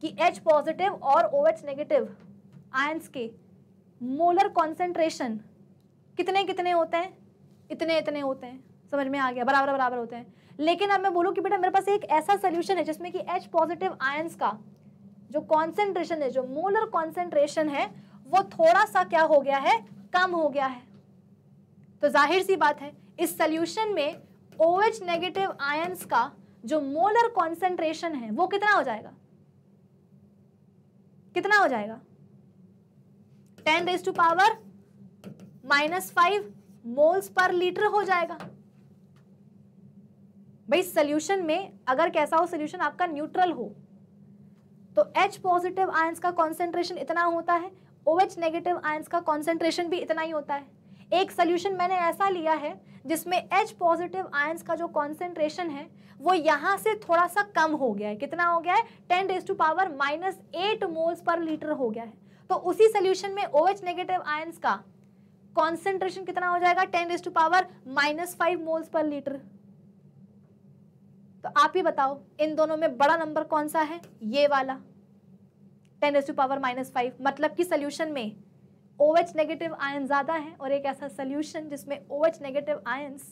कि H पॉजिटिव और OH नेगेटिव आयंस के मोलर कॉन्सेंट्रेशन कितने कितने होते हैं इतने इतने होते हैं समझ में आ गया बराबर बराबर होते हैं लेकिन अब मैं बोलूँ कि बेटा मेरे पास एक ऐसा सोल्यूशन है जिसमें कि एच पॉजिटिव आयंस का जो कॉन्सेंट्रेशन है जो मोलर कॉन्सेंट्रेशन है वो थोड़ा सा क्या हो गया है कम हो गया है तो जाहिर सी बात है इस सोल्यूशन में ओ एच नेगेटिव आयंस का जो मोलर कॉन्सेंट्रेशन है वो कितना हो जाएगा कितना हो जाएगा ten raise to power minus five moles पर लीटर हो जाएगा भाई सोल्यूशन में अगर कैसा हो सोल्यूशन आपका न्यूट्रल हो तो H पॉजिटिव आयंस का कॉन्सेंट्रेशन इतना होता है OH नेगेटिव आयंस का कॉन्सेंट्रेशन भी इतना ही होता है एक सोल्यूशन मैंने ऐसा लिया है जिसमें एच पॉजिटिव आयंस का जो कॉन्सेंट्रेशन है वो यहाँ से थोड़ा सा कम हो गया है कितना हो गया है ten raise to power minus eight moles पर लीटर हो गया है तो उसी सोल्यूशन में ओ एच नेगेटिव आयंस का कॉन्सेंट्रेशन कितना हो जाएगा ten raise to power minus five moles पर लीटर तो आप ही बताओ इन दोनों में बड़ा नंबर कौन सा है ये वाला ten raise to power minus five मतलब कि सोल्यूशन में ओ एच नेगेटिव आयन ज़्यादा है और एक ऐसा सोल्यूशन जिसमें ओ एच नेगेटिव आयन्स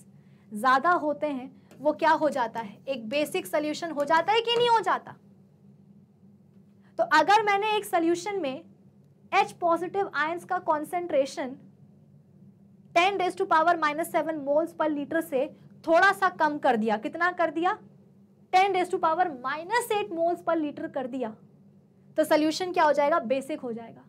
ज़्यादा होते हैं वो क्या हो जाता है एक बेसिक सोल्यूशन हो जाता है कि नहीं हो जाता तो अगर मैंने एक सोल्यूशन में एच पॉजिटिव आयंस का concentration 10 raise to power minus seven moles पर लीटर से थोड़ा सा कम कर दिया कितना कर दिया 10 raise to power minus eight moles पर लीटर कर दिया तो सोल्यूशन क्या हो जाएगा बेसिक हो जाएगा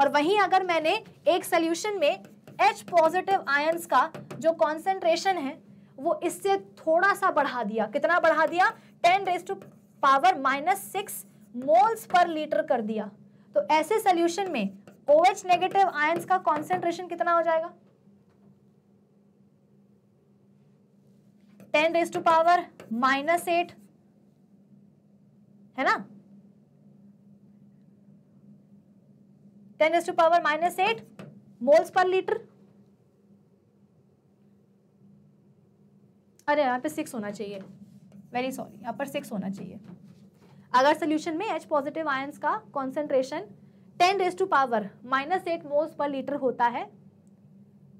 और वहीं अगर मैंने एक सोल्यूशन में एच पॉजिटिव आयंस का जो कॉन्सेंट्रेशन है वो इससे थोड़ा सा बढ़ा दिया कितना बढ़ा दिया 10 raise to power minus six moles पर लीटर कर दिया तो ऐसे सोल्यूशन में ओ एच नेगेटिव आयंस का कॉन्सेंट्रेशन कितना हो जाएगा ten raise to power minus eight है ना ten raise to power minus eight moles पर लीटर अरे यहां पे सिक्स होना चाहिए वेरी सॉरी यहाँ पर सिक्स होना चाहिए अगर सोल्यूशन में एच पॉजिटिव आयन्स का concentration ten raise to power minus eight moles पर लीटर होता है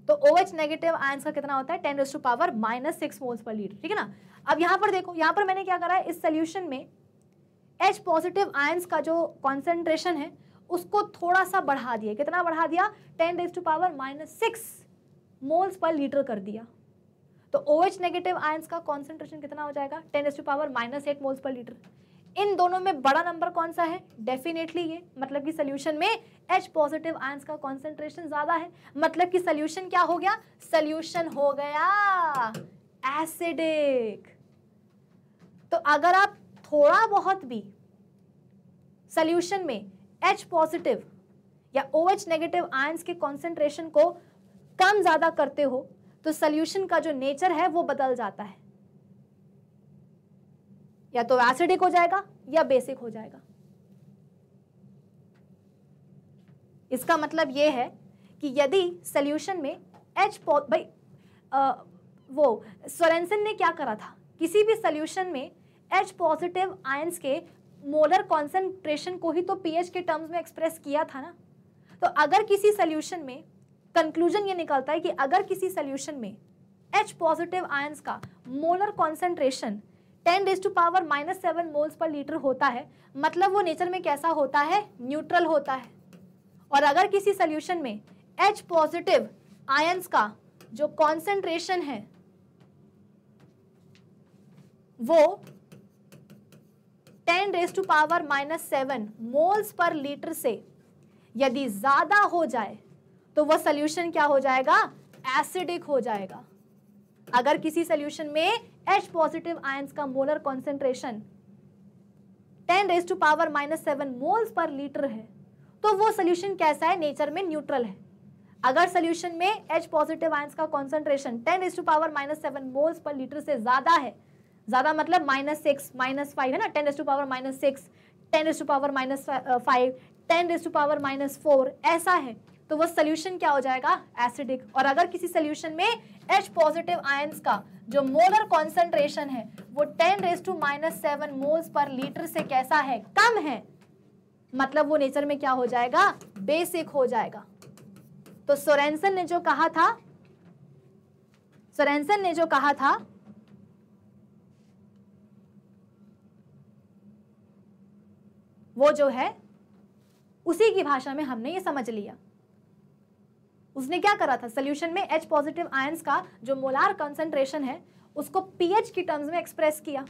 तो ओ एच नेगेटिव आयन्स का कितना होता है ten raise to power minus six moles पर लीटर ठीक है ना अब यहाँ पर देखो यहाँ पर मैंने क्या करा है इस सोल्यूशन में एच पॉजिटिव आयन्स का जो कॉन्सेंट्रेशन है उसको थोड़ा सा बढ़ा दिया कितना बढ़ा दिया ten raise to power minus six moles पर लीटर कर दिया तो ओ एच नेगेटिव आयन्स का कॉन्सेंट्रेशन कितना हो जाएगा ten raise to power minus eight moles पर लीटर इन दोनों में बड़ा नंबर कौन सा है डेफिनेटली ये मतलब कि सोल्यूशन में H पॉजिटिव आयंस का कॉन्सेंट्रेशन ज्यादा है मतलब कि सोल्यूशन क्या हो गया सोल्यूशन हो गया एसिडिक तो अगर आप थोड़ा बहुत भी सोल्यूशन में H पॉजिटिव या OH नेगेटिव आयंस के कॉन्सेंट्रेशन को कम ज़्यादा करते हो तो सोल्यूशन का जो नेचर है वो बदल जाता है या तो एसिडिक हो जाएगा या बेसिक हो जाएगा इसका मतलब यह है कि यदि सोल्यूशन में एच भाई आ, वो सोरेंसन ने क्या करा था किसी भी सोल्यूशन में एच पॉजिटिव आयंस के मोलर कॉन्सेंट्रेशन को ही तो पीएच के टर्म्स में एक्सप्रेस किया था ना तो अगर किसी सोल्यूशन में कंक्लूजन ये निकलता है कि अगर किसी सोल्यूशन में एच पॉजिटिव आयंस का molar concentration ten raise to power minus seven moles पर लीटर होता है मतलब वो नेचर में कैसा होता है न्यूट्रल होता है और अगर किसी सोल्यूशन में एच पॉजिटिव आयन्स का जो कॉन्सेंट्रेशन है वो ten raise to power minus seven moles पर लीटर से यदि ज़्यादा हो जाए तो वह सोल्यूशन क्या हो जाएगा एसिडिक हो जाएगा अगर किसी सोल्यूशन में एच पॉजिटिव आयंस का molar concentration ten raise to power minus seven moles पर लीटर है तो वो सोल्यूशन कैसा है नेचर में न्यूट्रल है अगर सोल्यूशन में एच पॉजिटिव आयंस का concentration ten raise to power minus seven moles पर लीटर से ज्यादा है ज्यादा मतलब माइनस सिक्स माइनस फाइव है ना ten raise to power minus six ten raise to power minus five ten raise to power minus four ऐसा है तो वो सोल्यूशन क्या हो जाएगा एसिडिक और अगर किसी सोल्यूशन में एच पॉजिटिव आय का जो मोलर कॉन्सेंट्रेशन है वो ten race to minus seven moles पर लीटर से कैसा है कम है मतलब वो नेचर में क्या हो जाएगा बेसिक हो जाएगा तो सोरेन्सन ने जो कहा था सोरेन्सन ने जो कहा था वो जो है उसी की भाषा में हमने ये समझ लिया उसने क्या करा था सोल्यूशन में एच पॉजिटिव आयंस का जो मोलार कंसेंट्रेशन है उसको पीएच की टर्म्स में एक्सप्रेस किया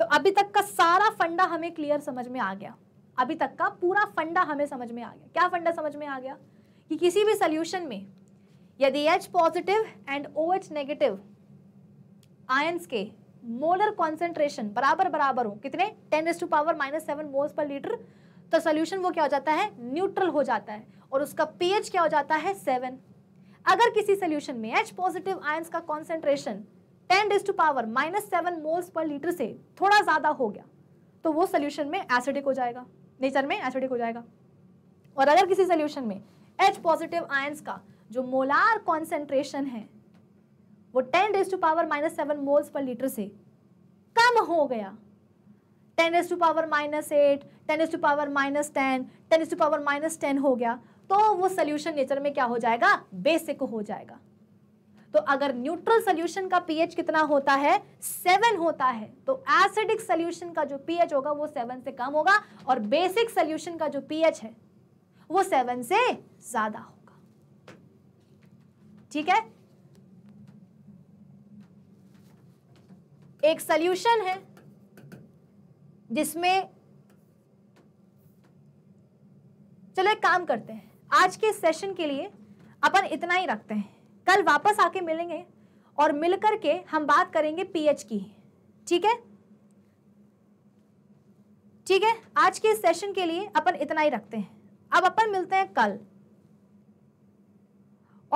तो अभी तक का सारा फंडा हमें क्लियर समझ में आ गया अभी तक का पूरा फंडा हमें समझ में आ गया क्या फंडा समझ में आ गया कि किसी भी सोल्यूशन में यदि H positive and O H negative ions के मोलर कॉन्सेंट्रेशन बराबर बराबर हो कितने ten raise to power minus seven moles पर लीटर तो सोल्यूशन वो क्या हो जाता है न्यूट्रल हो जाता है और उसका पीएच क्या हो जाता है सेवन अगर किसी सोल्यूशन में एच पॉजिटिव आयंस का concentration ten raise to power minus seven moles पर लीटर से थोड़ा ज़्यादा हो गया तो वो सोल्यूशन में एसिडिक हो जाएगा नेचर में एसिडिक हो जाएगा और अगर किसी सोल्यूशन में एच पॉजिटिव आयंस का जो मोलार कॉन्सेंट्रेशन है वो ten raise to power minus seven moles पर लीटर से कम हो गया ten raise to power minus eight ten raise to power minus ten ten raise to power minus ten हो गया तो वो सोल्यूशन नेचर में क्या हो जाएगा बेसिक हो जाएगा तो अगर न्यूट्रल सोल्यूशन का पीएच कितना होता है सेवन होता है तो एसिडिक सोल्यूशन का जो पीएच होगा वो सेवन से कम होगा और बेसिक सोल्यूशन का जो पीएच है वो सेवन से ज्यादा होगा ठीक है एक सोल्यूशन है जिसमें चलो एक काम करते हैं आज के सेशन के लिए अपन इतना ही रखते हैं कल वापस आके मिलेंगे और मिल के हम बात करेंगे पीएच की ठीक है ठीक है आज के सेशन के लिए अपन इतना ही रखते हैं अब अपन मिलते हैं कल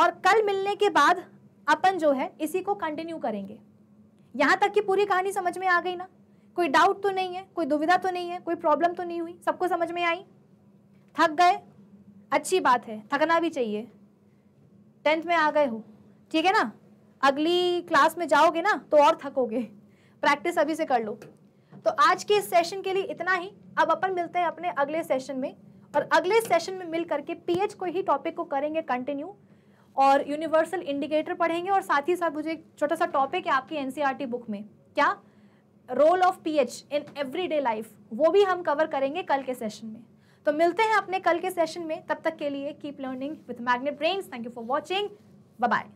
और कल मिलने के बाद अपन जो है इसी को कंटिन्यू करेंगे यहां तक कि पूरी कहानी समझ में आ गई ना कोई डाउट तो नहीं है कोई दुविधा तो नहीं है कोई प्रॉब्लम तो नहीं हुई सबको समझ में आई थक गए अच्छी बात है थकना भी चाहिए टेंथ में आ गए हो ठीक है ना अगली क्लास में जाओगे ना तो और थकोगे प्रैक्टिस अभी से कर लो तो आज के इस सेशन के लिए इतना ही अब अपन मिलते हैं अपने अगले सेशन में और अगले सेशन में मिल करके पीएच को ही टॉपिक को करेंगे कंटिन्यू और यूनिवर्सल इंडिकेटर पढ़ेंगे और साथ ही साथ मुझे एक छोटा सा टॉपिक है आपकी एनसीईआरटी बुक e में क्या role of pH in everyday life वो भी हम कवर करेंगे कल के सेशन में तो मिलते हैं अपने कल के सेशन में तब तक के लिए keep learning with Magnet Brains thank you for watching bye